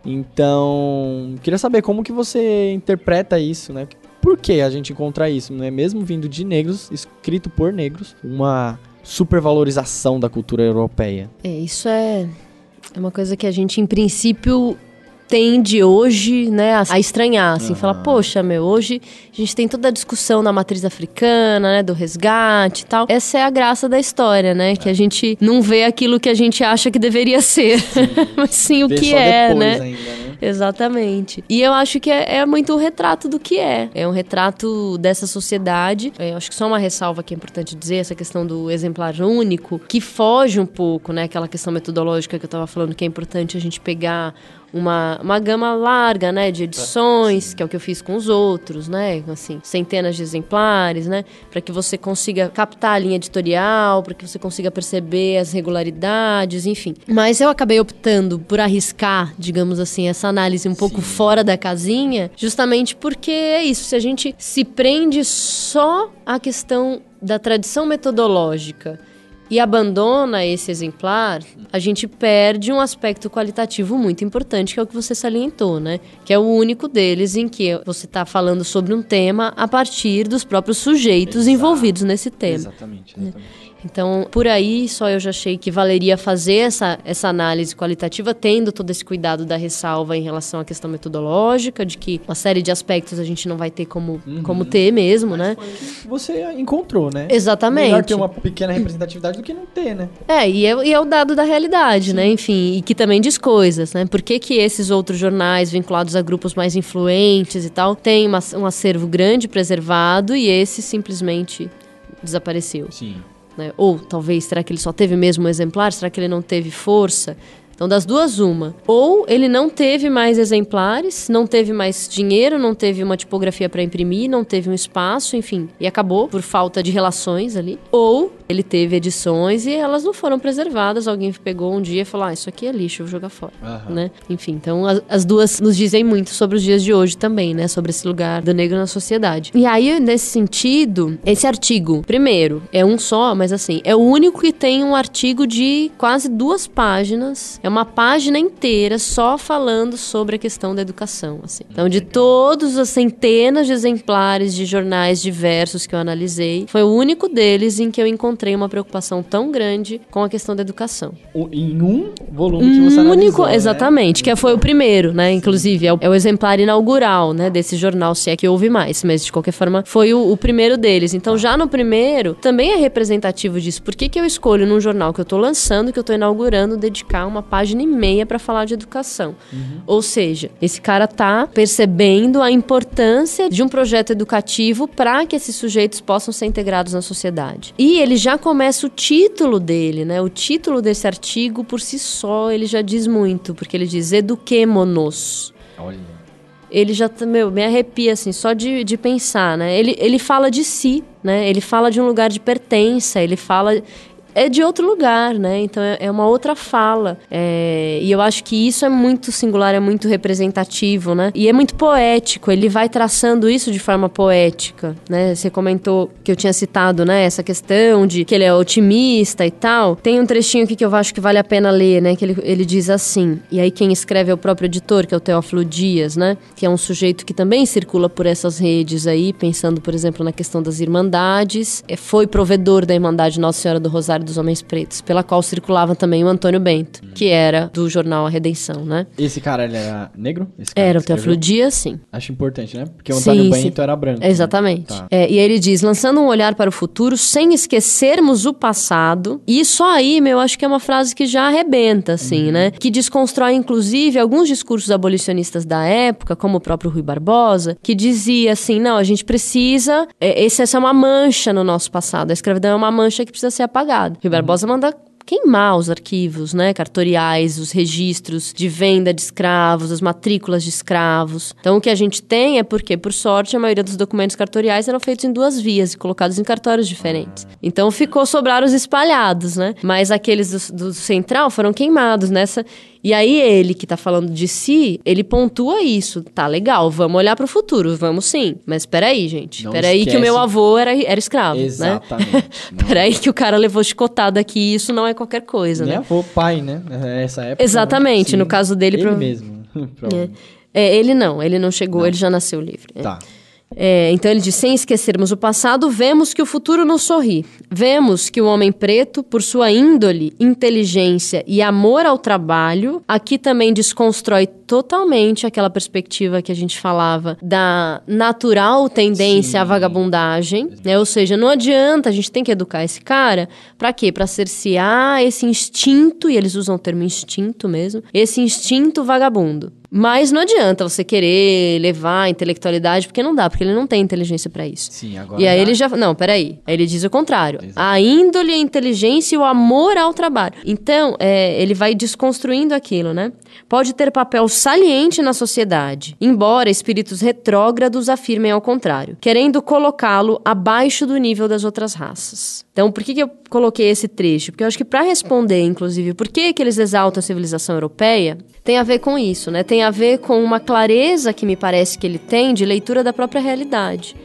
Então, queria saber como que você interpreta isso, né? Por que a gente encontra isso, não é mesmo vindo de negros, escrito por negros, uma supervalorização da cultura europeia? É, isso é, é uma coisa que a gente em princípio tende hoje, né, a, a estranhar, assim, uhum. falar, poxa, meu, hoje a gente tem toda a discussão da matriz africana, né, do resgate e tal. Essa é a graça da história, né, é. que a gente não vê aquilo que a gente acha que deveria ser, sim. mas sim o vê que é, né? Ainda, né? Exatamente. E eu acho que é, é muito o um retrato do que é. É um retrato dessa sociedade. É, eu acho que só uma ressalva que é importante dizer, essa questão do exemplar único, que foge um pouco, né, aquela questão metodológica que eu tava falando que é importante a gente pegar uma, uma gama larga, né, de edições, Sim. que é o que eu fiz com os outros, né, assim, centenas de exemplares, né, para que você consiga captar a linha editorial, para que você consiga perceber as regularidades, enfim. Mas eu acabei optando por arriscar, digamos assim, essa análise um pouco Sim. fora da casinha, justamente porque é isso, se a gente se prende só à questão da tradição metodológica e abandona esse exemplar, a gente perde um aspecto qualitativo muito importante, que é o que você salientou, né? Que é o único deles em que você está falando sobre um tema a partir dos próprios sujeitos Exato. envolvidos nesse tema. Exatamente, exatamente. Então, por aí só eu já achei que valeria fazer essa, essa análise qualitativa, tendo todo esse cuidado da ressalva em relação à questão metodológica, de que uma série de aspectos a gente não vai ter como, uhum. como ter mesmo, né? Mas né? Você encontrou, né? Exatamente. Melhor ter uma pequena representatividade do que não ter, né? É, e é, e é o dado da realidade, né? Sim. né? Enfim, e que também diz coisas, né? Por que, que esses outros jornais vinculados a grupos mais influentes e tal têm uma, um acervo grande preservado e esse simplesmente desapareceu. Sim. Né? Ou talvez será que ele só teve mesmo um exemplar? Será que ele não teve força? Então, das duas, uma. Ou ele não teve mais exemplares, não teve mais dinheiro, não teve uma tipografia para imprimir, não teve um espaço, enfim, e acabou por falta de relações ali. Ou ele teve edições e elas não foram preservadas. Alguém pegou um dia e falou: ah, isso aqui é lixo, eu vou jogar fora. Uhum. Né? Enfim, então as, as, duas nos dizem muito sobre os dias de hoje também, né? Sobre esse lugar do negro na sociedade. E aí, nesse sentido, esse artigo, primeiro, é um só, mas assim, é o único que tem um artigo de quase duas páginas é uma página inteira só falando sobre a questão da educação. Assim. Então, de todas as centenas de exemplares de jornais diversos que eu analisei, foi o único deles em que eu encontrei uma preocupação tão grande com a questão da educação. O, em um volume que você único, né? Exatamente, que foi o primeiro, né? Inclusive, é o, é o, exemplar inaugural, né? Desse jornal, se é que houve mais, mas de qualquer forma, foi o, o primeiro deles. Então, já no primeiro, também é representativo disso. Por que, que eu escolho num jornal que eu estou lançando, que eu estou inaugurando, dedicar uma página página e meia para falar de educação. Uhum. Ou seja, esse cara tá percebendo a importância de um projeto educativo para que esses sujeitos possam ser integrados na sociedade. E ele já começa o título dele, né? O título desse artigo por si só ele já diz muito, porque ele diz eduquemo-nos. Olha. Ele já, meu, me arrepia, assim, só de, de pensar, né? Ele, ele fala de si, né? Ele fala de um lugar de pertença, ele fala, é de outro lugar, né? Então é, é, uma outra fala. É, e eu acho que isso é muito singular, é muito representativo, né? E é muito poético, ele vai traçando isso de forma poética, né? Você comentou que eu tinha citado, né? Essa questão de que ele é otimista e tal. Tem um trechinho aqui que eu acho que vale a pena ler, né? Que ele, ele diz assim, e aí quem escreve é o próprio editor, que é o Teófilo Dias, né? Que é um sujeito que também circula por essas redes aí, pensando, por exemplo, na questão das Irmandades. É, foi provedor da Irmandade Nossa Senhora do Rosário dos Homens Pretos, pela qual circulava também o Antônio Bento, hum. que era do jornal A Redenção, né? Esse cara, ele era negro? era o Teófilo Dias, sim. Acho importante, né? Porque o Antônio sim, Bento sim. era branco. Né? Exatamente. Né? Tá. É, e ele diz, lançando um olhar para o futuro sem esquecermos o passado, e só aí, meu, acho que é uma frase que já arrebenta, assim, uhum. né? Que desconstrói, inclusive, alguns discursos abolicionistas da época, como o próprio Rui Barbosa, que dizia assim, não, a gente precisa... É, esse, essa é uma mancha no nosso passado. A escravidão é uma mancha que precisa ser apagada passado. Rui Barbosa manda queimar os arquivos, né, cartoriais, os registros de venda de escravos, as matrículas de escravos. Então o que a gente tem é porque, por sorte, a maioria dos documentos cartoriais eram feitos em duas vias e colocados em cartórios diferentes. Então ficou sobraram os espalhados, né? Mas aqueles do, do central foram queimados nessa e aí ele que tá falando de si, ele pontua isso. Tá legal, vamos olhar para o futuro, vamos sim. Mas peraí, gente. Não peraí esquece. que o meu avô era, era escravo, né? Exatamente. né? peraí que o cara levou chicotada aqui, isso não é qualquer coisa, Nem né? avô, pai, né? É, essa época. Exatamente, sim. no caso dele... Ele pro... mesmo. é. É, ele não, ele não chegou, não. ele já nasceu livre. É. Tá. É, então ele diz: sem esquecermos o passado, vemos que o futuro nos sorri. Vemos que o homem preto, por sua índole, inteligência e amor ao trabalho, aqui também desconstrói totalmente aquela perspectiva que a gente falava da natural tendência Sim. à vagabundagem, né? Ou seja, não adianta, a gente tem que educar esse cara para quê? Para cercear esse instinto, e eles usam o termo instinto mesmo, esse instinto vagabundo. Mas não adianta você querer levar a intelectualidade, porque não dá, porque ele não tem inteligência para isso. Sim, agora. E aí já... ele já. Não, peraí. Aí ele diz o contrário. Exato. A índole, a inteligência e o amor ao trabalho. Então, é, ele vai desconstruindo aquilo, né? Pode ter papel saliente na sociedade, embora espíritos retrógrados afirmem ao contrário, querendo colocá-lo abaixo do nível das outras raças. Então, por que, que eu coloquei esse trecho? Porque eu acho que para responder, inclusive, por que, que eles exaltam a civilização europeia, tem a ver com isso, né? Tem a ver com uma clareza que me parece que ele tem de leitura da própria realidade.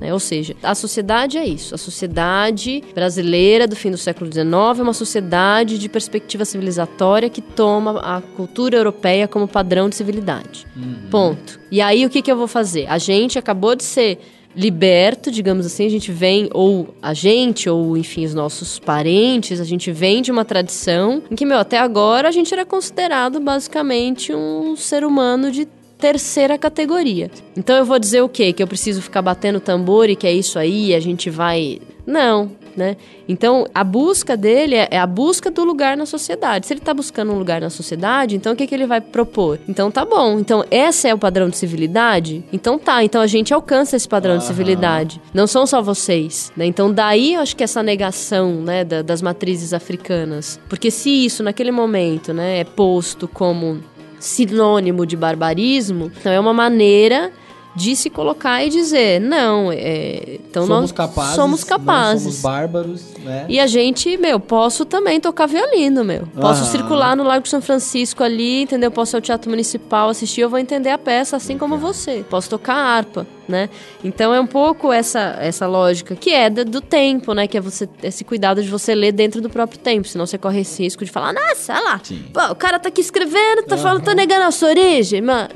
Né? Ou seja, a sociedade é isso. A sociedade brasileira do fim do século XIX é uma sociedade de perspectiva civilizatória que toma a cultura europeia como padrão de civilidade. Uhum. Ponto. E aí o que, que eu vou fazer? A gente acabou de ser liberto, digamos assim, a gente vem, ou a gente, ou enfim, os nossos parentes, a gente vem de uma tradição em que, meu, até agora a gente era considerado basicamente um ser humano de terceira categoria. Então eu vou dizer o quê? Que eu preciso ficar batendo tambor e que é isso aí, a gente vai. Não, né? Então a busca dele é, é a busca do lugar na sociedade. Se ele está buscando um lugar na sociedade, então o que, que ele vai propor? Então tá bom. Então esse é o padrão de civilidade? Então tá. Então a gente alcança esse padrão de civilidade. Não são só vocês, né? Então daí eu acho que essa negação, né, da, das matrizes africanas. Porque se isso naquele momento, né, é posto como sinônimo de barbarismo, então é uma maneira de se colocar e dizer não é, então somos nós capazes, somos capazes somos bárbaros né? e a gente meu posso também tocar violino meu posso ah. circular no Lago de São Francisco ali entendeu posso ir ao teatro municipal assistir eu vou entender a peça assim como você posso tocar harpa né? Então é um pouco essa, essa lógica que é do tempo, né? Que é você esse cuidado de você ler dentro do próprio tempo, senão você corre esse risco de falar, nossa, olha lá, pô, o cara tá aqui escrevendo, tá uhum. falando, tá negando a sua origem, mano.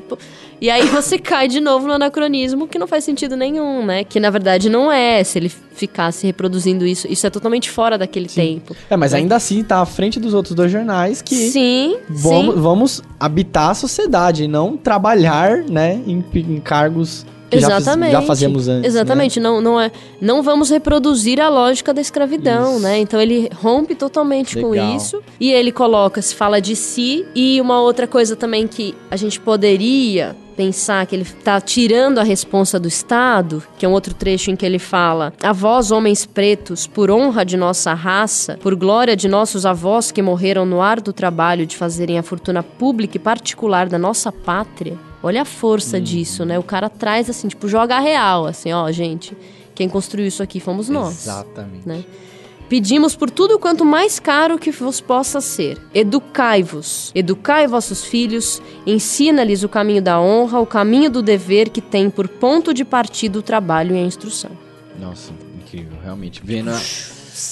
E aí você cai de novo no anacronismo que não faz sentido nenhum, né? Que na verdade não é. Se ele ficasse reproduzindo isso, isso é totalmente fora daquele sim. tempo. É, mas né? ainda assim tá à frente dos outros dois jornais que sim, vamos, sim. vamos habitar a sociedade e não trabalhar, né, em, em cargos que Exatamente. Já, fazemos antes. Né? Exatamente, né? não, não é. Não vamos reproduzir a lógica da escravidão, isso. né? Então ele rompe totalmente Legal. com isso e ele coloca, se fala de si e uma outra coisa também que a gente poderia pensar que ele está tirando a responsa do Estado, que é um outro trecho em que ele fala: A vós, homens pretos, por honra de nossa raça, por glória de nossos avós que morreram no ar do trabalho de fazerem a fortuna pública e particular da nossa pátria, Olha a força hum. disso, né? O cara traz assim, tipo, joga a real, assim, ó, gente, quem construiu isso aqui fomos nós. Exatamente. Né? Pedimos por tudo quanto mais caro que vos possa ser. Educai-vos, educai vossos filhos, ensina-lhes o caminho da honra, o caminho do dever que tem por ponto de partida o trabalho e a instrução. Nossa, incrível, realmente. Vendo a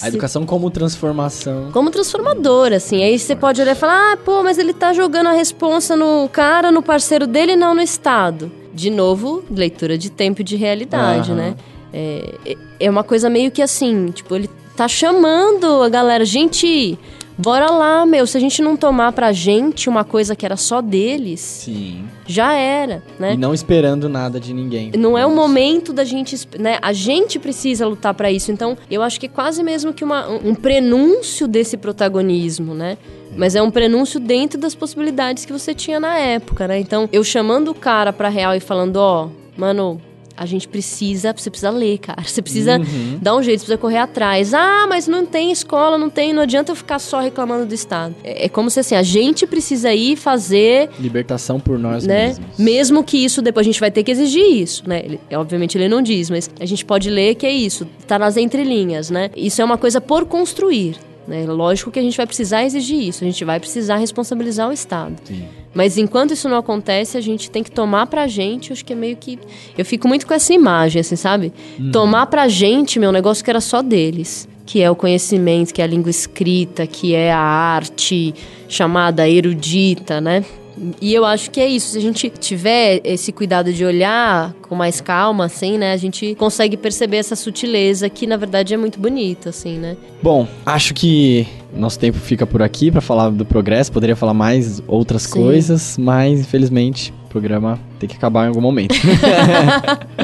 a educação como transformação. Como transformadora, assim. Aí você pode olhar e falar, ah, pô, mas ele tá jogando a responsa no cara, no parceiro dele, não no Estado. De novo, leitura de tempo e de realidade, uhum. né? É, é, é uma coisa meio que assim, tipo, ele tá chamando a galera, gente Bora lá, meu. Se a gente não tomar pra gente uma coisa que era só deles, Sim. já era, né? E não esperando nada de ninguém. Não é o momento da gente, né? A gente precisa lutar para isso. Então, eu acho que é quase mesmo que uma, um prenúncio desse protagonismo, né? Mas é um prenúncio dentro das possibilidades que você tinha na época, né? Então, eu chamando o cara pra real e falando, ó, oh, mano, a gente precisa, você precisa ler, cara. Você precisa uhum. dar um jeito, você precisa correr atrás. Ah, mas não tem escola, não tem, não adianta eu ficar só reclamando do Estado. É, é como se assim, a gente precisa ir fazer. Libertação por nós né? mesmos. Mesmo que isso, depois a gente vai ter que exigir isso, né? Ele, obviamente ele não diz, mas a gente pode ler que é isso, tá nas entrelinhas, né? Isso é uma coisa por construir. Né? Lógico que a gente vai precisar exigir isso, a gente vai precisar responsabilizar o Estado. Sim. Mas enquanto isso não acontece, a gente tem que tomar pra gente, acho que é meio que. Eu fico muito com essa imagem, assim, sabe? Uhum. Tomar pra gente, meu negócio que era só deles. Que é o conhecimento, que é a língua escrita, que é a arte chamada erudita, né? E eu acho que é isso. Se a gente tiver esse cuidado de olhar com mais calma, assim, né? A gente consegue perceber essa sutileza que, na verdade, é muito bonita, assim, né? Bom, acho que nosso tempo fica por aqui para falar do progresso. Poderia falar mais outras Sim. coisas, mas infelizmente o programa tem que acabar em algum momento.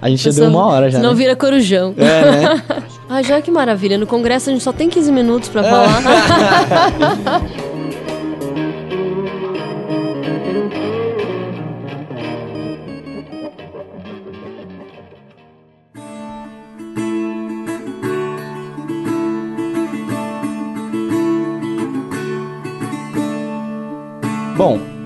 a gente já deu uma hora já. Não né? vira corujão. É, né? ah, já que maravilha. No congresso a gente só tem 15 minutos para é. falar.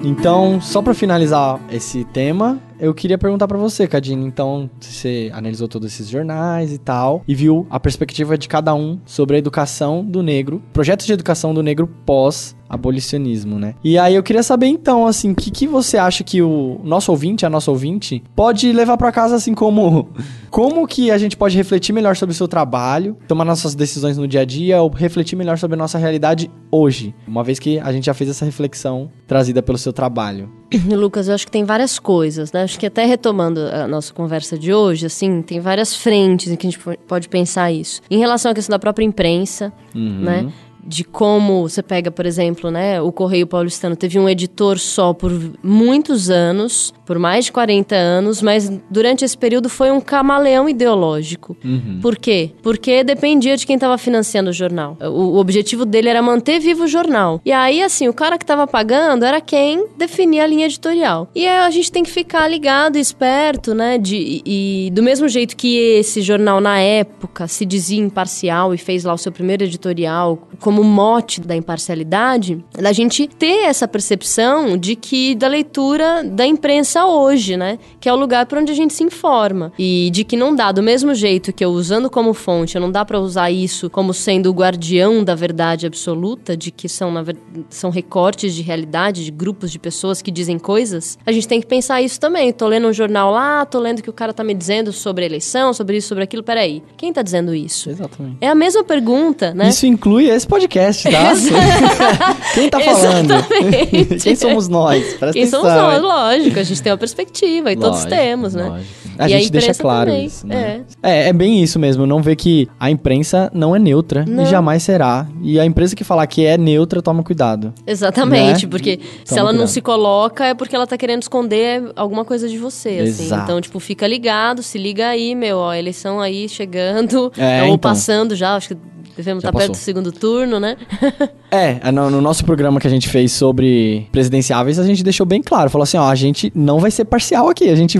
Então, só para finalizar esse tema, eu queria perguntar para você, Cadine, então, você analisou todos esses jornais e tal, e viu a perspectiva de cada um sobre a educação do negro, projetos de educação do negro pós abolicionismo, né? E aí eu queria saber então, assim, o que, que você acha que o nosso ouvinte, a nossa ouvinte, pode levar para casa, assim, como como que a gente pode refletir melhor sobre o seu trabalho, tomar nossas decisões no dia a dia, ou refletir melhor sobre a nossa realidade hoje, uma vez que a gente já fez essa reflexão trazida pelo seu trabalho. Lucas, eu acho que tem várias coisas, né? acho que até retomando a nossa conversa de hoje, assim, tem várias frentes em que a gente pode pensar isso. Em relação à questão da própria imprensa, uhum. né? de como você pega, por exemplo, né, o Correio Paulistano teve um editor só por muitos anos, por mais de 40 anos, mas durante esse período foi um camaleão ideológico. Uhum. Por quê? Porque dependia de quem estava financiando o jornal. O, o, objetivo dele era manter vivo o jornal. E aí, assim, o cara que estava pagando era quem definia a linha editorial. E aí a gente tem que ficar ligado, esperto, né, de, e do mesmo jeito que esse jornal na época se dizia imparcial e fez lá o seu primeiro editorial, com como mote da imparcialidade, da gente ter essa percepção de que da leitura da imprensa hoje, né? Que é o lugar para onde a gente se informa. E de que não dá, do mesmo jeito que eu usando como fonte, não dá para usar isso como sendo o guardião da verdade absoluta, de que são, na, são recortes de realidade, de grupos de pessoas que dizem coisas. A gente tem que pensar isso também. Tô lendo um jornal lá, tô lendo que o cara tá me dizendo sobre a eleição, sobre isso, sobre aquilo. Peraí, quem tá dizendo isso? Exatamente. É a mesma pergunta, né? Isso inclui esse podcast, tá? Quem tá falando? Quem somos nós? Presta Quem atenção, somos nós, hein? lógico. A gente tem uma perspectiva e lógico, todos temos, né? Lógico. A e gente a deixa claro também. isso. Né? É. é. É, bem isso mesmo. Não ver que a imprensa não é neutra não. e jamais será. E a empresa que falar que é neutra, toma cuidado. Exatamente, né? porque toma se ela cuidado. não se coloca é porque ela tá querendo esconder alguma coisa de você, assim. Então, tipo, fica ligado, se liga aí, meu, ó, eleição aí chegando, é, ou então. passando já, acho que Devemos estar tá perto do segundo turno, né? É, é, no, no, nosso programa que a gente fez sobre presidenciáveis, a gente deixou bem claro. Falou assim, ó, a gente não vai ser parcial aqui, a gente...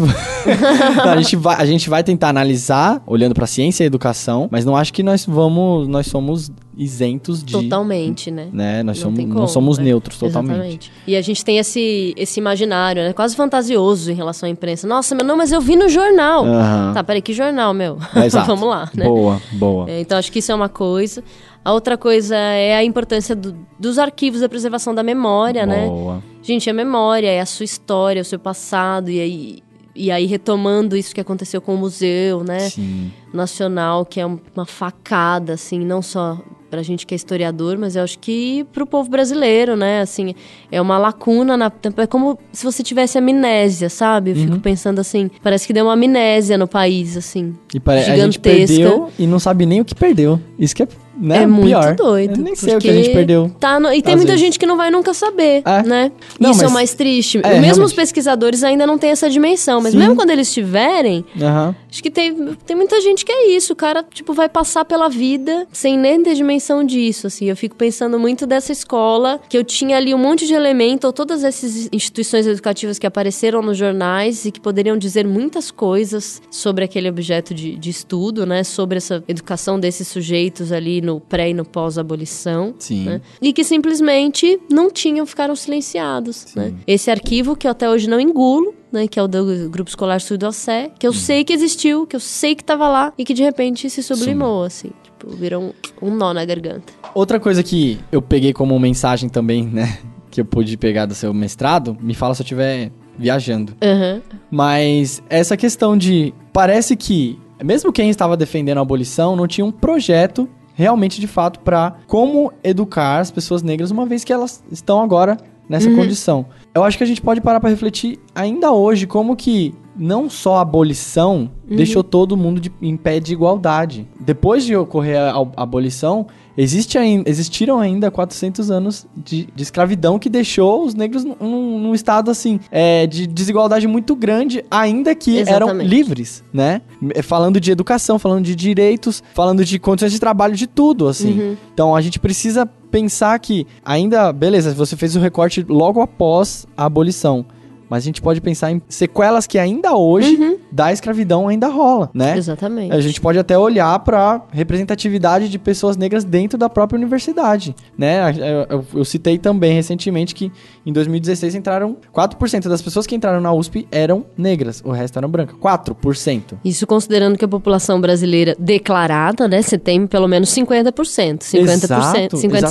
Então, a, gente vai, a gente vai tentar analisar, olhando para a ciência e a educação, mas não acho que nós vamos, nós somos isentos de totalmente, né? né? Nós não somos, como, somos né? neutros totalmente. Exatamente. E a gente tem esse esse imaginário, né? Quase fantasioso em relação à imprensa. Nossa, meu, não, mas eu vi no jornal. Uhum. Tá, peraí, que jornal, meu? É, exato. Vamos lá, né? Boa, boa. É, então acho que isso é uma coisa. A outra coisa é a importância do, dos arquivos da preservação da memória, né? boa. né? Gente, a memória é a sua história, o seu passado e aí e aí, retomando isso que aconteceu com o Museu né, Sim. Nacional, que é uma facada, assim, não só para a gente que é historiador, mas eu acho que para o povo brasileiro, né? Assim, é uma lacuna na. É como se você tivesse amnésia, sabe? Eu uhum. fico pensando assim, parece que deu uma amnésia no país, assim. E gigantesca. a gente perdeu e não sabe nem o que perdeu. Isso que é né? É muito Pior. doido. Eu nem sei o que a gente perdeu. Tá no... E tem muita vezes. gente que não vai nunca saber, é. né? Não, Isso mas... é o mais triste. É, mesmo realmente. os pesquisadores ainda não têm essa dimensão, mas Sim. mesmo quando eles tiverem, uhum. acho que tem, tem muita gente que é isso. O cara, tipo, vai passar pela vida sem nem ter dimensão disso, assim. Eu fico pensando muito dessa escola, que eu tinha ali um monte de elemento, ou todas essas instituições educativas que apareceram nos jornais e que poderiam dizer muitas coisas sobre aquele objeto de, de estudo, né? Sobre essa educação desses sujeitos ali no pré e no pós-abolição. Né? E que simplesmente não tinham, ficaram silenciados. Né? Esse arquivo que eu até hoje não engulo, né, que é o do Grupo Escolar Sul do Assé, que eu hum. sei que existiu, que eu sei que estava lá e que de repente se sublimou, Sim. assim. Tipo, virou um, um nó na garganta. Outra coisa que eu peguei como mensagem também, né, que eu pude pegar do seu mestrado, me fala se eu estiver viajando. Uhum. Mas essa questão de. Parece que mesmo quem estava defendendo a abolição não tinha um projeto realmente de fato para como educar as pessoas negras, uma vez que elas estão agora nessa uhum. condição. Eu acho que a gente pode parar para refletir ainda hoje como que não só a abolição uhum. deixou todo mundo de, em pé de igualdade. Depois de ocorrer a, a abolição, existe existiram ainda 400 anos de, de, escravidão que deixou os negros num, num estado assim é, de desigualdade muito grande, ainda que Exatamente. eram livres, né? É, falando de educação, falando de direitos, falando de condições de trabalho, de tudo, assim. Uhum. Então a gente precisa pensar que ainda, beleza, você fez o recorte logo após a abolição mas a gente pode pensar em sequelas que ainda hoje uhum. da escravidão ainda rola, né? Exatamente. A gente pode até olhar para representatividade de pessoas negras dentro da própria universidade, né? Eu, eu, eu citei também recentemente que em 2016 entraram 4% das pessoas que entraram na USP eram negras, o resto eram brancas, 4%. Isso considerando que a população brasileira declarada, né, você tem pelo menos 50%, 50%, Exato, 50 exatamente.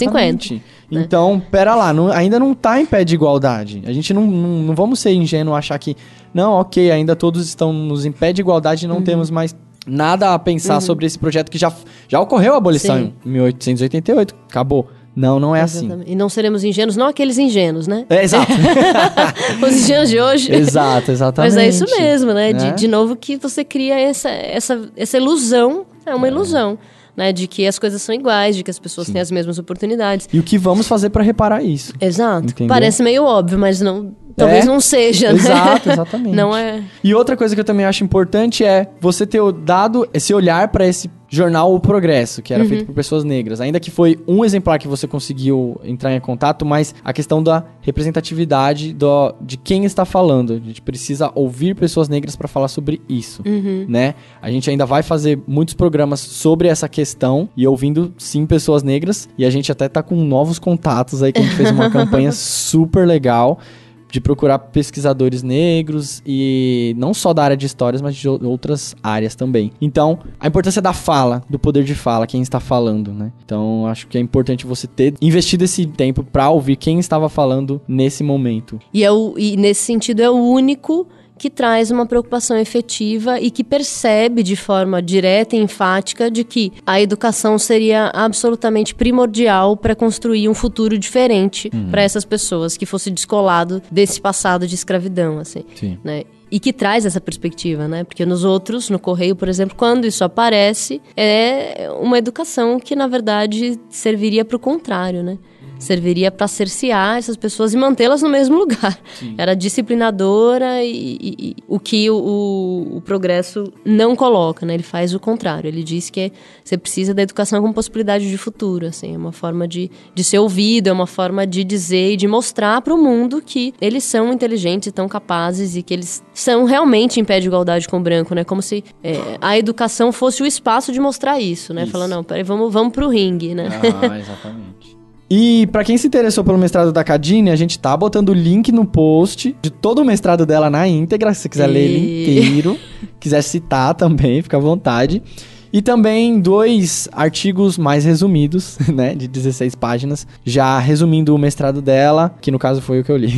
50. Né? Então, pera lá, não, ainda não está em pé de igualdade. A gente não, não, não vamos ser ingênuos achar que, não, ok, ainda todos nos em pé de igualdade e não uhum. temos mais nada a pensar uhum. sobre esse projeto que já, já ocorreu a abolição Sim. em 1888. Acabou. Não, não é assim. Exatamente. assim. E não seremos ingênuos, não aqueles ingênuos, né? É, exato. Os ingênuos de hoje. Exato, exatamente. Mas é isso mesmo, né? De, né? de novo que você cria essa, essa, essa ilusão, é uma é. ilusão né? De que as coisas são iguais, de que as pessoas Sim. têm as mesmas oportunidades. E o que vamos fazer para reparar isso? Exato. Entendeu? Parece meio óbvio, mas não Talvez é. não seja, né? Exato, exatamente. não é. E outra coisa que eu também acho importante é você ter dado esse olhar para esse jornal O Progresso, que era uhum. feito por pessoas negras. Ainda que foi um exemplar que você conseguiu entrar em contato, mas a questão da representatividade do, de quem está falando. A gente precisa ouvir pessoas negras para falar sobre isso, uhum. né? A gente ainda vai fazer muitos programas sobre essa questão e ouvindo sim pessoas negras e a gente até tá com novos contatos aí que a gente fez uma campanha super legal de procurar pesquisadores negros e não só da área de histórias, mas de outras áreas também. Então, a importância da fala, do poder de fala, quem está falando, né? Então, acho que é importante você ter investido esse tempo para ouvir quem estava falando nesse momento. E, é o, e nesse sentido é o único que traz uma preocupação efetiva e que percebe de forma direta e enfática de que a educação seria absolutamente primordial para construir um futuro diferente uhum. para essas pessoas que fosse descolado desse passado de escravidão, assim, Sim. né? e que traz essa perspectiva, né? Porque nos outros, no correio, por exemplo, quando isso aparece, é uma educação que na verdade serviria para o contrário, né? serviria para cercear essas pessoas e mantê-las no mesmo lugar. Sim. Era disciplinadora e, e, e o que o, o, o, progresso não coloca, né? Ele faz o contrário. Ele diz que você precisa da educação como possibilidade de futuro, assim, é uma forma de, de ser ouvido, é uma forma de dizer e de mostrar para o mundo que eles são inteligentes e tão capazes e que eles são realmente em pé de igualdade com o branco, né? Como se é, a educação fosse o espaço de mostrar isso, né? Isso. Falando, não, peraí, vamos, vamos o ringue, né? Ah, exatamente. E para quem se interessou pelo mestrado da Cadine, a gente tá botando o link no post de todo o mestrado dela na íntegra, se você quiser e... ler ele inteiro, quiser citar também, fica à vontade. E também dois artigos mais resumidos, né, de 16 páginas, já resumindo o mestrado dela, que no caso foi o que eu li.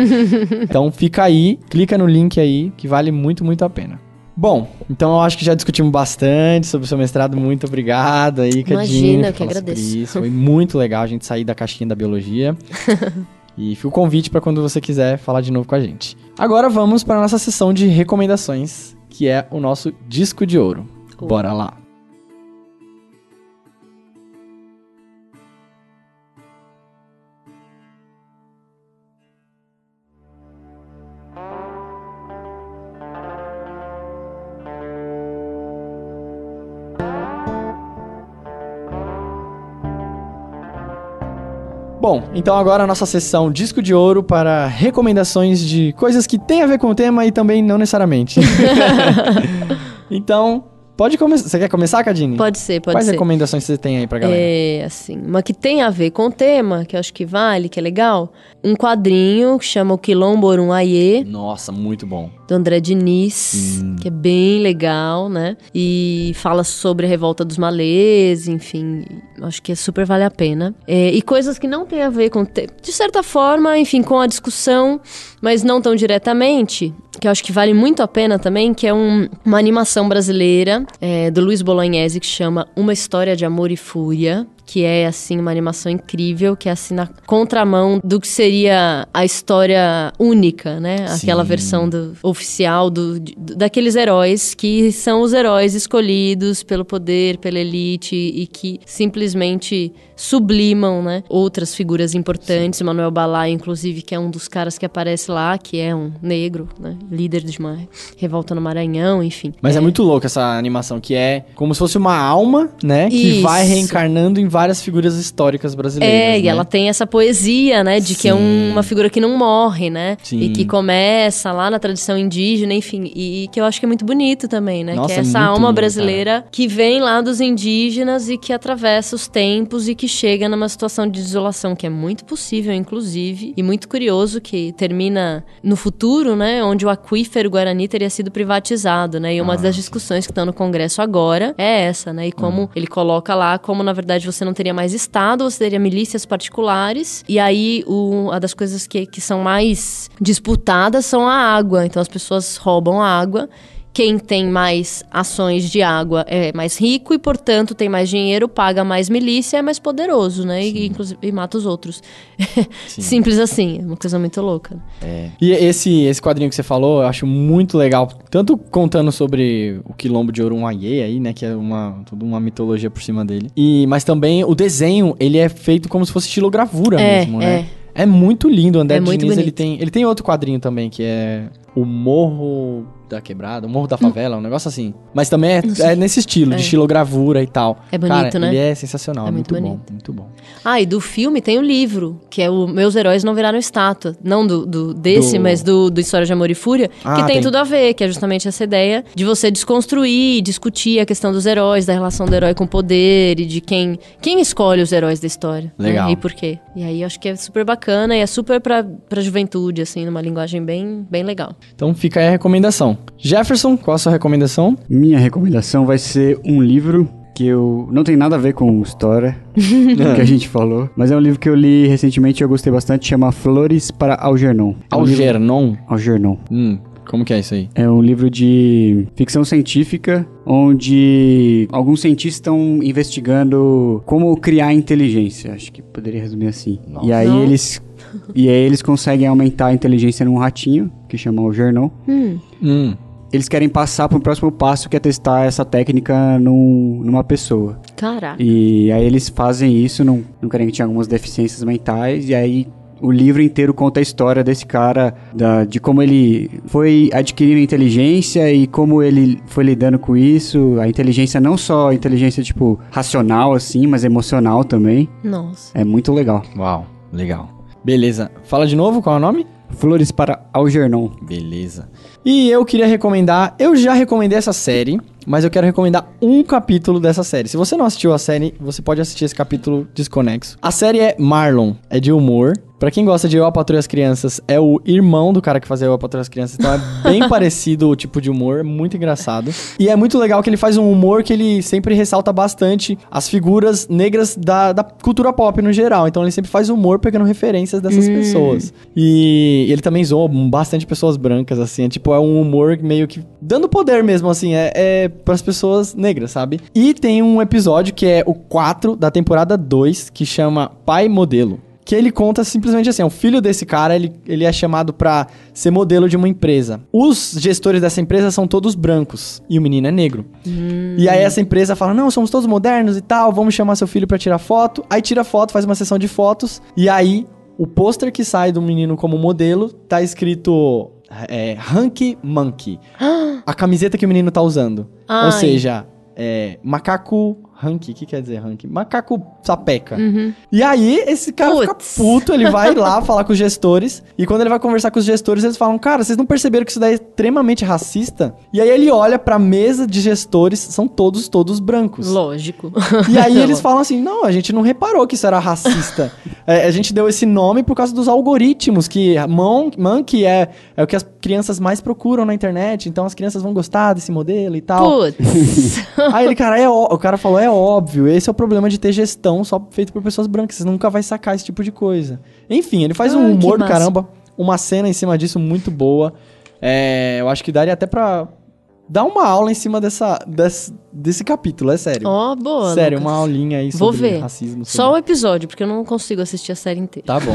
então fica aí, clica no link aí, que vale muito, muito a pena. Bom, então eu acho que já discutimos bastante sobre o seu mestrado. Muito obrigado aí, Cadinho. Imagina, eu que agradeço. Isso. Foi muito legal a gente sair da caixinha da biologia. e fica o convite para quando você quiser falar de novo com a gente. Agora vamos para a nossa sessão de recomendações, que é o nosso disco de ouro. Bora lá. Bom, então agora a nossa sessão Disco de Ouro para recomendações de coisas que tem a ver com o tema e também não necessariamente. então, Pode começar. Você quer começar, Cadine? Pode ser, pode Quais ser. Quais recomendações você tem aí pra galera? É, assim, uma que tem a ver com o tema, que eu acho que vale, que é legal. Um quadrinho que chama O Quilomborum Aie. Nossa, muito bom. Do André Diniz, hum. que é bem legal, né? E fala sobre a revolta dos malês, enfim. Acho que super vale a pena. É, e coisas que não tem a ver com. De certa forma, enfim, com a discussão, mas não tão diretamente, que eu acho que vale muito a pena também, que é um, uma animação brasileira é, do Luiz Bolognese que chama Uma História de Amor e Fúria que é assim uma animação incrível, que é assim na contramão do que seria a história única, né? Aquela Sim. versão do, oficial do, daqueles heróis que são os heróis escolhidos pelo poder, pela elite e que simplesmente sublimam, né? Outras figuras importantes, Sim. Manuel Balai, inclusive, que é um dos caras que aparece lá, que é um negro, né? Líder de uma revolta no Maranhão, enfim. Mas é, é muito louco essa animação, que é como se fosse uma alma, né? Isso. Que vai reencarnando em várias figuras históricas brasileiras. É, né? e ela tem essa poesia, né? De Sim. que é um, uma figura que não morre, né? Sim. E que começa lá na tradição indígena, enfim. E, e que eu acho que é muito bonito também, né? Nossa, que é essa alma brasileira que vem lá dos indígenas e que atravessa os tempos e que chega numa situação de desolação que é muito possível, inclusive. E muito curioso que termina no futuro, né? Onde o aquífero Guarani teria sido privatizado, né? E uma ah. das discussões que estão no Congresso agora é essa, né? E como ah. ele coloca lá, como na verdade você não teria mais Estado, você teria milícias particulares. E aí, o, uma das coisas que, que são mais disputadas são a água. Então, as pessoas roubam a água quem tem mais ações de água é mais rico e, portanto, tem mais dinheiro, paga mais milícia, é mais poderoso, né? E, inclusive, e mata os outros. Sim. Simples assim, é uma coisa muito louca. Né? É. E esse, esse quadrinho que você falou, eu acho muito legal, tanto contando sobre o quilombo de Orunhaie aí, né? Que é uma, toda uma mitologia por cima dele. E, mas também o desenho, ele é feito como se fosse estilogravura é, mesmo, né? É. É muito lindo, o André é Diniz, ele tem, ele tem outro quadrinho também, que é o Morro da Quebrada, o Morro da Favela, um negócio assim. Mas também é, é nesse estilo, é. de estilogravura e tal. É bonito, Cara, né? Ele é sensacional, é muito, muito bom, muito bom. Ah, e do filme tem o um livro, que é o Meus Heróis Não Viraram Estátua. Não do, do desse, do... mas do, do História de Amor e Fúria, ah, que tem, tem, tudo a ver, que é justamente essa ideia de você desconstruir, discutir a questão dos heróis, da relação do herói com o poder e de quem, quem escolhe os heróis da história. Né? Legal. Né? E por quê? E aí acho que é super bacana e é super pra, pra juventude, assim, numa linguagem bem, bem legal. Então fica aí a recomendação. Jefferson, qual a sua recomendação? Minha recomendação vai ser um livro que eu não tem nada a ver com história que a gente falou, mas é um livro que eu li recentemente e eu gostei bastante, chama Flores para Algernon. É um Algernon? Livro... Algernon. Hum, como que é isso aí? É um livro de ficção científica onde alguns cientistas estão investigando como criar inteligência, acho que poderia resumir assim. Nossa. E aí Não. eles e aí eles conseguem aumentar a inteligência num ratinho, que chama o Gernon. Hum. Hum. Eles querem passar para o próximo passo, que é testar essa técnica num, numa pessoa. Caraca. E aí eles fazem isso num, num cara que tinha algumas deficiências mentais, e aí o livro inteiro conta a história desse cara, da, de como ele foi adquirindo inteligência e como ele foi lidando com isso. A inteligência não só inteligência, tipo, racional, assim, mas emocional também. Nossa. É muito legal. Uau, legal. Beleza. Fala de novo, qual é o nome? Flores para Algernon. Beleza. E eu queria recomendar, eu já recomendei essa série, mas eu quero recomendar um capítulo dessa série. Se você não assistiu a série, você pode assistir esse capítulo desconexo. A série é Marlon, é de humor. Pra quem gosta de Eu, a Patrulha as Crianças, é o irmão do cara que fazia Eu, a Patrulha as Crianças. Então é bem parecido o tipo de humor, é muito engraçado. E é muito legal que ele faz um humor que ele sempre ressalta bastante as figuras negras da, da cultura pop no geral. Então ele sempre faz humor pegando referências dessas hum. pessoas. E ele também zoa bastante pessoas brancas, assim. É, tipo, é um humor meio que dando poder mesmo, assim, é, é pras pessoas negras, sabe? E tem um episódio que é o 4 da temporada 2, que chama Pai Modelo. Que ele conta simplesmente assim: o filho desse cara ele, ele é chamado para ser modelo de uma empresa. Os gestores dessa empresa são todos brancos e o menino é negro. Hum. E aí essa empresa fala: não, somos todos modernos e tal, vamos chamar seu filho para tirar foto. Aí tira foto, faz uma sessão de fotos e aí o pôster que sai do menino como modelo tá escrito é, Hunky Monkey. a camiseta que o menino tá usando. Ai. Ou seja, é, macaco Rank, o que quer dizer rank? Macaco sapeca. Uhum. E aí, esse cara fica puto, ele vai lá falar com os gestores. E quando ele vai conversar com os gestores, eles falam: Cara, vocês não perceberam que isso daí é extremamente racista? E aí ele olha pra mesa de gestores, são todos, todos brancos. Lógico. E aí eles falam assim: Não, a gente não reparou que isso era racista. é, a gente deu esse nome por causa dos algoritmos, que mon, Monkey é, é o que as crianças mais procuram na internet, então as crianças vão gostar desse modelo e tal. Putz. aí ele, cara, é, o cara falou: É é óbvio. Esse é o problema de ter gestão só feito por pessoas brancas. Você nunca vai sacar esse tipo de coisa. Enfim, ele faz ah, um humor do caramba. Uma cena em cima disso muito boa. É, eu acho que daria até pra dar uma aula em cima dessa, desse, desse capítulo, é sério. Ó, oh, boa. Sério, Lucas. uma aulinha aí sobre Vou ver. racismo. Sobre... Só um episódio, porque eu não consigo assistir a série inteira. Tá bom.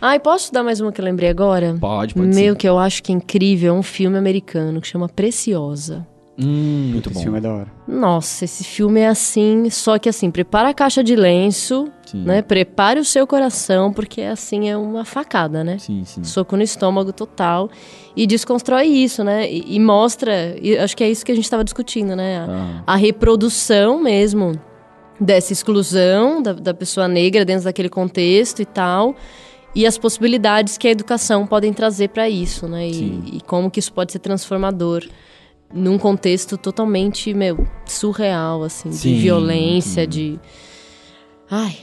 ah, posso dar mais uma que eu lembrei agora? Pode, pode. Meu, sim. que eu acho que é incrível, é um filme americano que chama Preciosa. Hum, muito esse bom. filme é da hora. Nossa, esse filme é assim, só que assim, prepara a caixa de lenço, sim. né? Prepare o seu coração, porque é assim é uma facada, né? Sim, sim. Soco no estômago total e desconstrói isso, né? E, e mostra, e acho que é isso que a gente estava discutindo, né? Ah. A, a reprodução mesmo dessa exclusão da, da pessoa negra dentro daquele contexto e tal e as possibilidades que a educação podem trazer para isso, né? E, e, como que isso pode ser transformador num contexto totalmente, meu, surreal, assim, sim, de violência, sim. de. Ai,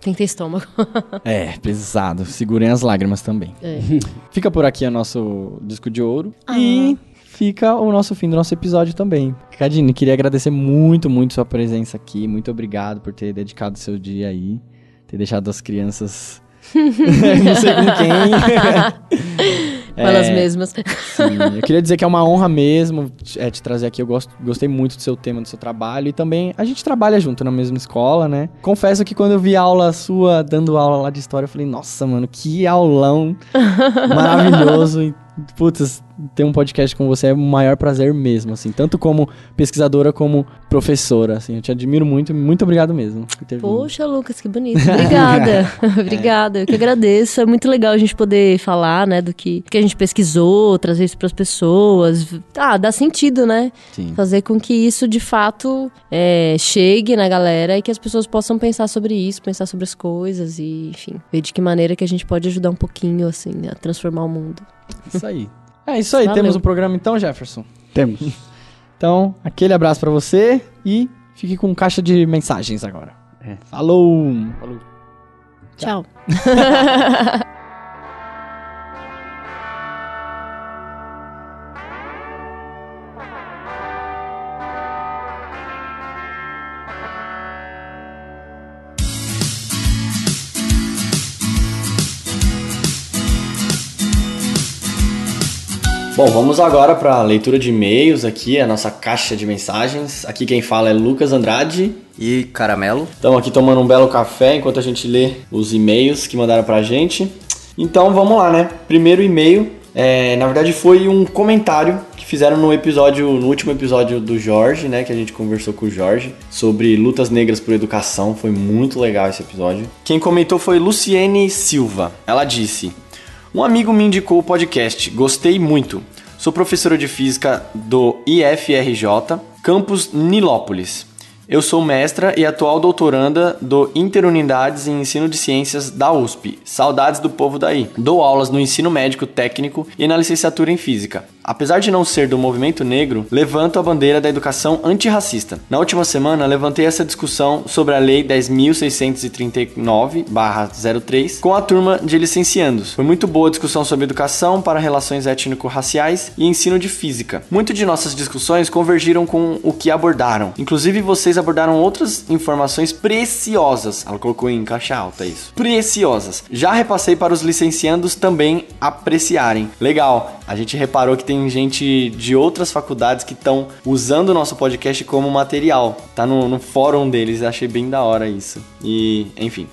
tem que ter estômago. é, pesado. Segurem as lágrimas também. É. Fica por aqui o nosso disco de ouro. Ah. E fica o nosso fim do nosso episódio também. Cadine, queria agradecer muito, muito sua presença aqui. Muito obrigado por ter dedicado seu dia aí, ter deixado as crianças. Não sei com quem. Com elas é, mesmas. Sim, eu queria dizer que é uma honra mesmo é, te trazer aqui. Eu gosto, gostei muito do seu tema, do seu trabalho. E também a gente trabalha junto na mesma escola, né? Confesso que quando eu vi a aula sua, dando aula lá de história, eu falei, nossa, mano, que aulão maravilhoso putz, ter um podcast com você é o maior prazer mesmo, assim, tanto como pesquisadora como professora, assim, eu te admiro muito, muito obrigado mesmo. Poxa, vindo. Lucas, que bonito. Obrigada. obrigada. Eu que agradeço. É muito legal a gente poder falar, né, do que, que a gente pesquisou, trazer isso para as pessoas. Ah, dá sentido, né? Sim. Fazer com que isso de fato é, chegue na galera e que as pessoas possam pensar sobre isso, pensar sobre as coisas e, enfim, ver de que maneira que a gente pode ajudar um pouquinho, assim, a transformar o mundo. Isso aí. É isso aí, Valeu. temos o um programa então, Jefferson? Temos. Então, aquele abraço para você e fique com caixa de mensagens agora. É. Falou! Falou. Tchau. Tchau. Bom, vamos agora para a leitura de e-mails aqui, a nossa caixa de mensagens. Aqui quem fala é Lucas Andrade. E Caramelo. Estamos aqui tomando um belo café enquanto a gente lê os e-mails que mandaram para a gente. Então vamos lá, né? Primeiro e-mail, é, na verdade foi um comentário que fizeram no episódio, no último episódio do Jorge, né? Que a gente conversou com o Jorge sobre lutas negras por educação. Foi muito legal esse episódio. Quem comentou foi Luciene Silva. Ela disse: um amigo me indicou o podcast, gostei muito. Sou professora de física do IFRJ, campus Nilópolis. Eu sou mestra e atual doutoranda do Interunidades em Ensino de Ciências da USP. Saudades do povo daí. Dou aulas no ensino médico técnico e na licenciatura em física apesar de não ser do movimento negro, levanto a bandeira da educação antirracista. Na última semana, levantei essa discussão sobre a Lei 10.639-03 com a turma de licenciandos. Foi muito boa a discussão sobre educação para relações étnico-raciais e ensino de física. Muito de nossas discussões convergiram com o que abordaram. Inclusive, vocês abordaram outras informações preciosas. Ela colocou em caixa alta isso. Preciosas. Já repassei para os licenciandos também apreciarem. Legal a gente reparou que tem gente de outras faculdades que estão usando o nosso podcast como material. Tá no, no fórum deles, achei bem da hora isso. E, enfim.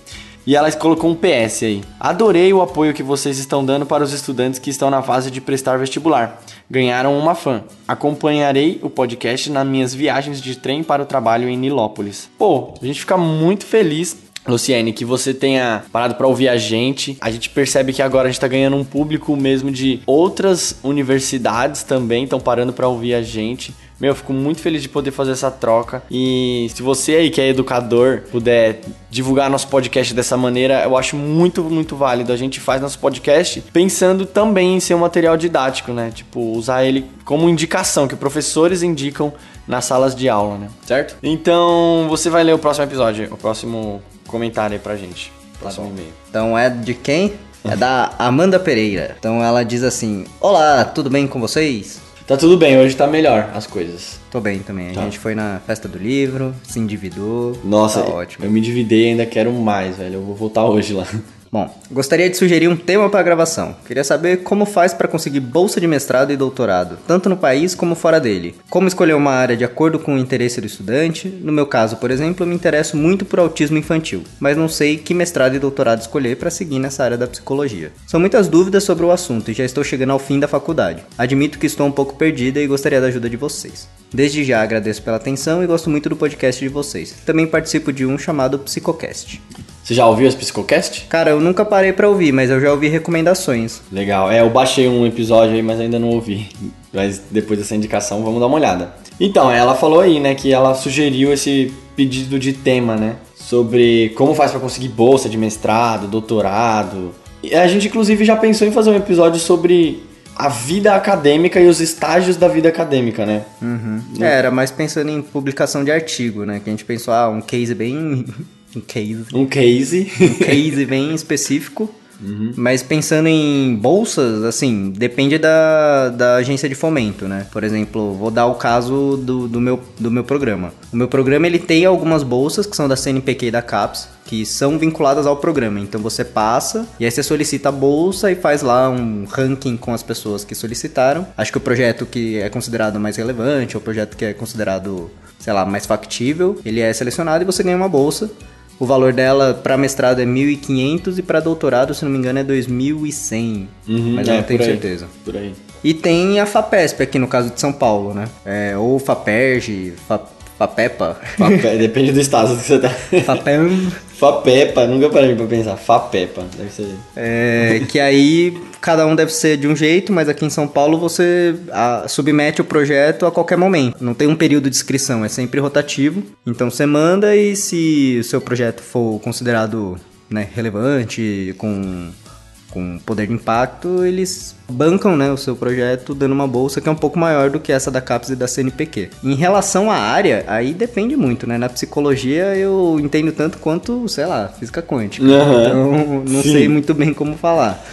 E ela colocou um PS aí. Adorei o apoio que vocês estão dando para os estudantes que estão na fase de prestar vestibular. Ganharam uma fã. Acompanharei o podcast nas minhas viagens de trem para o trabalho em Nilópolis. Pô, a gente fica muito feliz Luciene, que você tenha parado para ouvir a gente. A gente percebe que agora a gente está ganhando um público mesmo de outras universidades também estão parando para ouvir a gente. Meu, eu fico muito feliz de poder fazer essa troca. E se você aí que é educador puder divulgar nosso podcast dessa maneira, eu acho muito, muito válido. A gente faz nosso podcast pensando também em ser um material didático, né? Tipo, usar ele como indicação, que professores indicam nas salas de aula, né? Certo? Então, você vai ler o próximo episódio, o próximo comentário aí pra gente. Tá Próximo tá e-mail. Então é de quem? É da Amanda Pereira. Então ela diz assim: Olá, tudo bem com vocês? Tá tudo bem, hoje tá melhor as coisas. Tô bem também. A tá. gente foi na festa do livro, se endividou. Nossa, tá ótimo. Eu me endividei e ainda quero mais, velho. Eu vou voltar hoje lá. Bom, gostaria de sugerir um tema para a gravação. Queria saber como faz para conseguir bolsa de mestrado e doutorado, tanto no país como fora dele. Como escolher uma área de acordo com o interesse do estudante. No meu caso, por exemplo, eu me interesso muito por autismo infantil, mas não sei que mestrado e doutorado escolher para seguir nessa área da psicologia. São muitas dúvidas sobre o assunto e já estou chegando ao fim da faculdade. Admito que estou um pouco perdida e gostaria da ajuda de vocês. Desde já agradeço pela atenção e gosto muito do podcast de vocês. Também participo de um chamado Psicocast. Você já ouviu as Psicocast? Cara, eu nunca parei para ouvir, mas eu já ouvi recomendações. Legal. É, eu baixei um episódio aí, mas ainda não ouvi. Mas depois dessa indicação, vamos dar uma olhada. Então, ela falou aí, né, que ela sugeriu esse pedido de tema, né, sobre como faz para conseguir bolsa de mestrado, doutorado. E a gente inclusive já pensou em fazer um episódio sobre a vida acadêmica e os estágios da vida acadêmica, né? Uhum. Né? É, era mais pensando em publicação de artigo, né? Que a gente pensou, ah, um case bem um case. Um case. um case bem específico. Uhum. Mas pensando em bolsas, assim, depende da, da agência de fomento, né? Por exemplo, vou dar o caso do, do, meu, do meu programa. O meu programa, ele tem algumas bolsas que são da CNPq e da CAPES, que são vinculadas ao programa. Então você passa e aí você solicita a bolsa e faz lá um ranking com as pessoas que solicitaram. Acho que o projeto que é considerado mais relevante, ou o projeto que é considerado, sei lá, mais factível, ele é selecionado e você ganha uma bolsa. O valor dela para mestrado é 1.500 e para doutorado, se não me engano, é 2.100. Uhum, mas eu é, não tenho certeza. Por aí. E tem a FAPESP aqui no caso de São Paulo, né? É, ou FAPERJ, FAPEPA. Fape, depende do estado que você tá. FAPEM. Fapepa, nunca parei pra pensar. Fapepa, deve ser. É, que aí cada um deve ser de um jeito, mas aqui em São Paulo você a, submete o projeto a qualquer momento. Não tem um período de inscrição, é sempre rotativo. Então você manda e se o seu projeto for considerado né, relevante, com com poder de impacto, eles bancam né, o seu projeto dando uma bolsa que é um pouco maior do que essa da CAPES e da CNPq. Em relação à área, aí depende muito, né? Na psicologia eu entendo tanto quanto, sei lá, física quântica. Uhum. Então não Sim. sei muito bem como falar.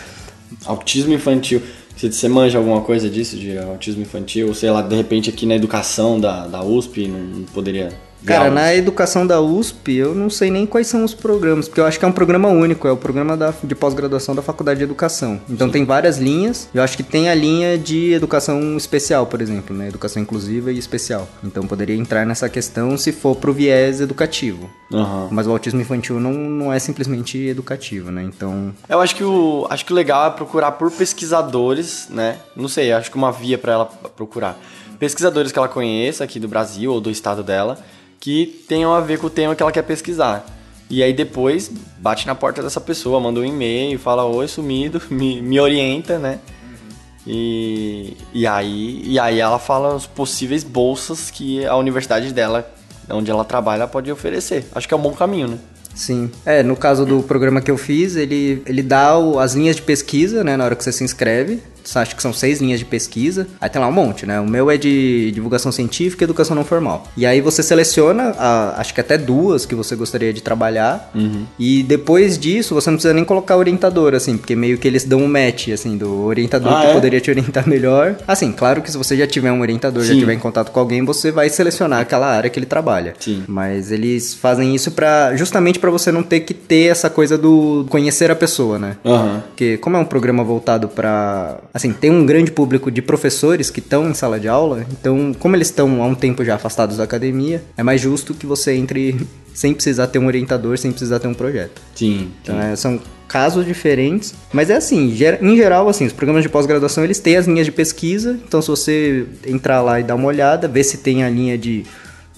Autismo infantil. Você, manja alguma coisa disso, de autismo infantil? Ou sei lá, de repente aqui na educação da, da USP não poderia Cara, na educação da USP, eu não sei nem quais são os programas, porque eu acho que é um programa único, é o programa da, de pós-graduação da Faculdade de Educação. Então Sim. tem várias linhas, eu acho que tem a linha de educação especial, por exemplo, né? Educação inclusiva e especial. Então poderia entrar nessa questão se for pro viés educativo. Uhum. Mas o autismo infantil não, não é simplesmente educativo, né? Então. Eu acho que o, acho que o legal é procurar por pesquisadores, né? Não sei, acho que uma via para ela procurar. Pesquisadores que ela conheça aqui do Brasil ou do estado dela que tenham a ver com o tema que ela quer pesquisar. E aí depois bate na porta dessa pessoa, manda um e-mail, fala oi sumido, me, me orienta, né? Uhum. E, e, aí, e aí ela fala os possíveis bolsas que a universidade dela, onde ela trabalha, pode oferecer. Acho que é um bom caminho, né? Sim. É, no caso do programa que eu fiz, ele, ele dá o, as linhas de pesquisa, né, na hora que você se inscreve acho que são seis linhas de pesquisa. Aí tem lá um monte, né? O meu é de divulgação científica e educação não formal. E aí você seleciona, a, acho que até duas que você gostaria de trabalhar. Uhum. E depois disso, você não precisa nem colocar orientador, assim, porque meio que eles dão um match, assim, do orientador ah, que é? poderia te orientar melhor. Assim, claro que se você já tiver um orientador, Sim. já tiver em contato com alguém, você vai selecionar aquela área que ele trabalha. Sim. Mas eles fazem isso para justamente para você não ter que ter essa coisa do conhecer a pessoa, né? Uhum. Porque como é um programa voltado para assim, tem um grande público de professores que estão em sala de aula, então, como eles estão há um tempo já afastados da academia, é mais justo que você entre sem precisar ter um orientador, sem precisar ter um projeto. Sim. Então, sim. É, são casos diferentes, mas é assim, em geral, assim, os programas de pós-graduação, eles têm as linhas de pesquisa, então se você entrar lá e dar uma olhada, ver se tem a linha de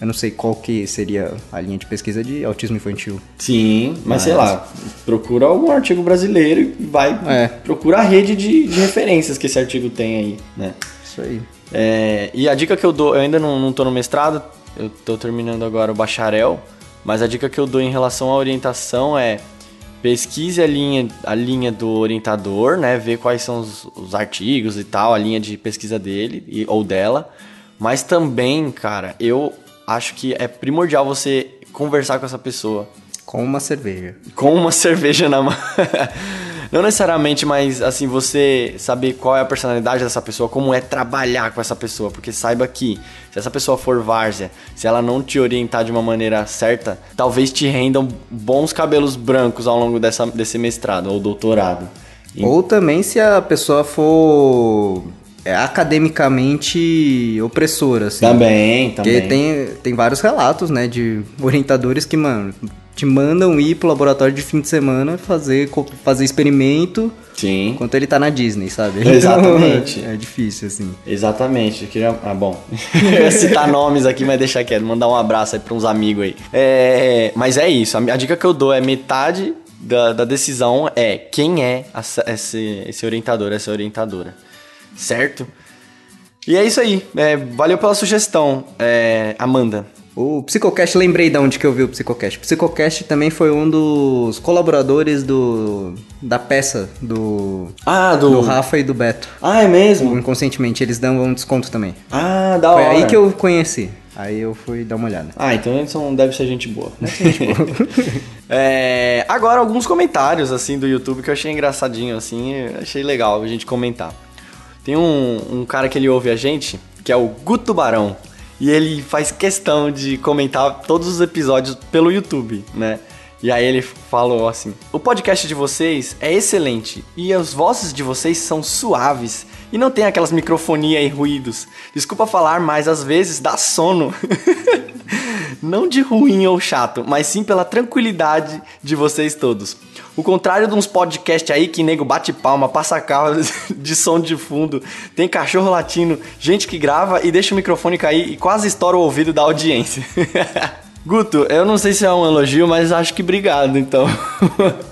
eu não sei qual que seria a linha de pesquisa de autismo infantil. Sim, mas, mas... sei lá, procura algum artigo brasileiro e vai. É. Procura a rede de, de referências que esse artigo tem aí, né? Isso aí. É, e a dica que eu dou, eu ainda não, não tô no mestrado, eu tô terminando agora o bacharel, mas a dica que eu dou em relação à orientação é pesquise a linha, a linha do orientador, né? Ver quais são os, os artigos e tal, a linha de pesquisa dele e, ou dela. Mas também, cara, eu acho que é primordial você conversar com essa pessoa. Com uma cerveja. Com uma cerveja na mão. Não necessariamente, mas assim, você saber qual é a personalidade dessa pessoa, como é trabalhar com essa pessoa, porque saiba que se essa pessoa for várzea, se ela não te orientar de uma maneira certa, talvez te rendam bons cabelos brancos ao longo dessa, desse mestrado ou doutorado. Ou também se a pessoa for é, academicamente opressora, assim. Também, também. Porque tem, tem vários relatos, né, de orientadores que, mano, te mandam ir pro laboratório de fim de semana fazer, fazer experimento Sim. enquanto ele tá na Disney, sabe? Exatamente. Então, é, é difícil, assim. Exatamente. Eu queria... Ah, bom. Eu ia citar nomes aqui, mas deixar quieto. Mandar um abraço aí pra uns amigos aí. É, mas é isso. A, a dica que eu dou é metade da, da decisão é quem é essa, esse, esse orientador, essa orientadora certo? E é isso aí. É, valeu pela sugestão, é, Amanda. O Psicocast, lembrei de onde que eu vi o Psicocast. O Psicocast também foi um dos colaboradores do da peça do, ah, do... do Rafa e do Beto. Ah, é mesmo? Inconscientemente, eles dão um desconto também. Ah, da foi hora. Foi aí que eu conheci. Aí eu fui dar uma olhada. Ah, então eles são, deve ser gente boa. é, agora, alguns comentários, assim, do YouTube que eu achei engraçadinho, assim, achei legal a gente comentar. Tem um, um cara que ele ouve a gente, que é o Guto Barão. E ele faz questão de comentar todos os episódios pelo YouTube, né? E aí ele falou assim: O podcast de vocês é excelente e as vozes de vocês são suaves e não tem aquelas microfonia e ruídos. Desculpa falar, mas às vezes dá sono. não de ruim ou chato, mas sim pela tranquilidade de vocês todos. O contrário de uns podcasts aí que nego bate palma, passa carro de som de fundo, tem cachorro latino, gente que grava e deixa o microfone cair e quase estoura o ouvido da audiência. Guto, eu não sei se é um elogio, mas acho que obrigado, então.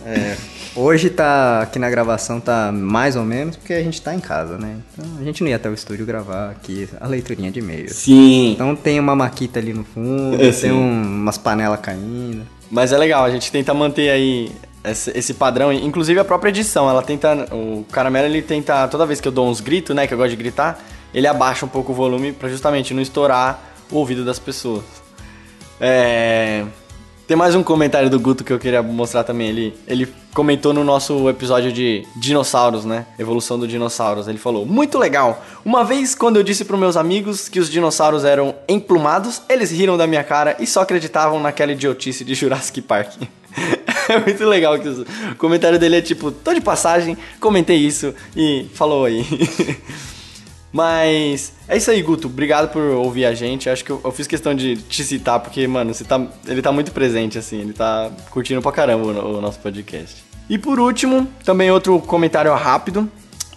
É, Hoje tá aqui na gravação tá mais ou menos porque a gente tá em casa, né? Então a gente não ia até o estúdio gravar aqui a leiturinha de e-mails. Sim. Então tem uma maquita ali no fundo, é, tem um, umas panelas caindo. Mas é legal, a gente tenta manter aí esse padrão, inclusive a própria edição, ela tenta o Caramelo ele tenta toda vez que eu dou uns gritos, né, que eu gosto de gritar, ele abaixa um pouco o volume para justamente não estourar o ouvido das pessoas. É tem mais um comentário do Guto que eu queria mostrar também. Ele, ele comentou no nosso episódio de dinossauros, né? Evolução dos dinossauros. Ele falou: Muito legal! Uma vez, quando eu disse para meus amigos que os dinossauros eram emplumados, eles riram da minha cara e só acreditavam naquela idiotice de Jurassic Park. é muito legal que o comentário dele é tipo: tô de passagem, comentei isso e falou aí. Mas é isso aí, Guto. Obrigado por ouvir a gente. Acho que eu, eu, fiz questão de te citar, porque, mano, você tá, ele tá muito presente, assim. Ele tá curtindo pra caramba o, o nosso podcast. E por último, também outro comentário rápido,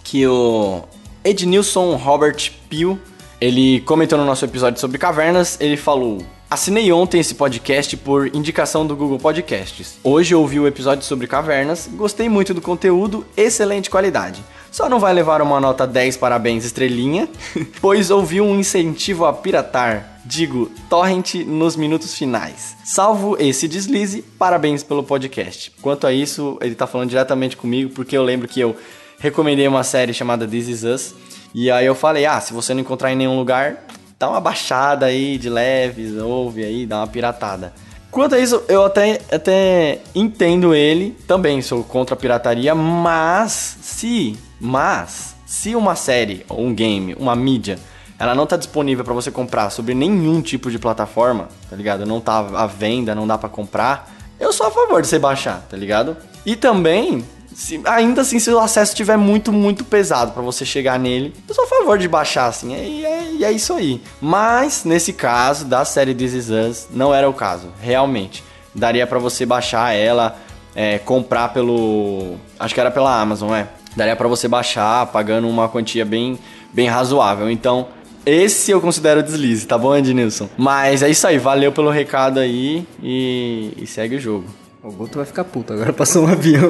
que o Ednilson Robert Pio, ele comentou no nosso episódio sobre cavernas, ele falou... Assinei ontem esse podcast por indicação do Google Podcasts. Hoje ouvi o episódio sobre cavernas, gostei muito do conteúdo, excelente qualidade. Só não vai levar uma nota 10 parabéns estrelinha, pois ouviu um incentivo a piratar. Digo, torrent nos minutos finais. Salvo esse deslize, parabéns pelo podcast. Quanto a isso, ele tá falando diretamente comigo, porque eu lembro que eu recomendei uma série chamada This Is Us. E aí eu falei, ah, se você não encontrar em nenhum lugar, dá uma baixada aí de leves, ouve aí, dá uma piratada. Quanto a isso, eu até, até entendo ele, também sou contra a pirataria, mas se mas, se uma série, um game, uma mídia, ela não tá disponível para você comprar sobre nenhum tipo de plataforma, tá ligado? Não tá à venda, não dá para comprar, eu sou a favor de você baixar, tá ligado? E também, se, ainda assim, se o acesso estiver muito, muito pesado para você chegar nele, eu sou a favor de baixar, assim, e é, é, é, isso aí. Mas, nesse caso, da série This Is Us, não era o caso, realmente. Daria para você baixar ela, é, comprar pelo... acho que era pela Amazon, é. Daria para você baixar pagando uma quantia bem, bem razoável. Então, esse eu considero deslize, tá bom, Ednilson? Mas é isso aí, valeu pelo recado aí e, e segue o jogo. O Guto vai ficar puto, agora passou um avião.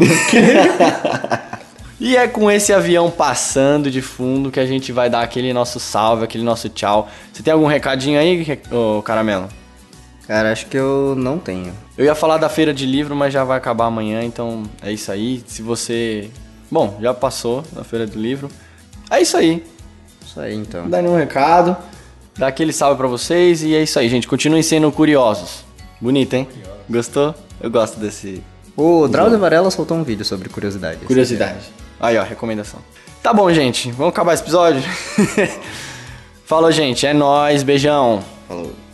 e é com esse avião passando de fundo que a gente vai dar aquele nosso salve, aquele nosso tchau. Você tem algum recadinho aí, Caramelo? Cara, acho que eu não tenho. Eu ia falar da feira de livro, mas já vai acabar amanhã, então é isso aí. Se você Bom, já passou na feira do livro. É isso aí. Isso aí, então. Dá nenhum recado. Dá aquele salve para vocês e é isso aí, gente. Continuem sendo curiosos. Bonito, hein? Curioso. Gostou? Eu gosto desse. O Drauzio Varela soltou um vídeo sobre curiosidade. Curiosidade. Aí, ó, recomendação. Tá bom, gente. Vamos acabar esse episódio? Falou, gente. É nós. Beijão. Falou.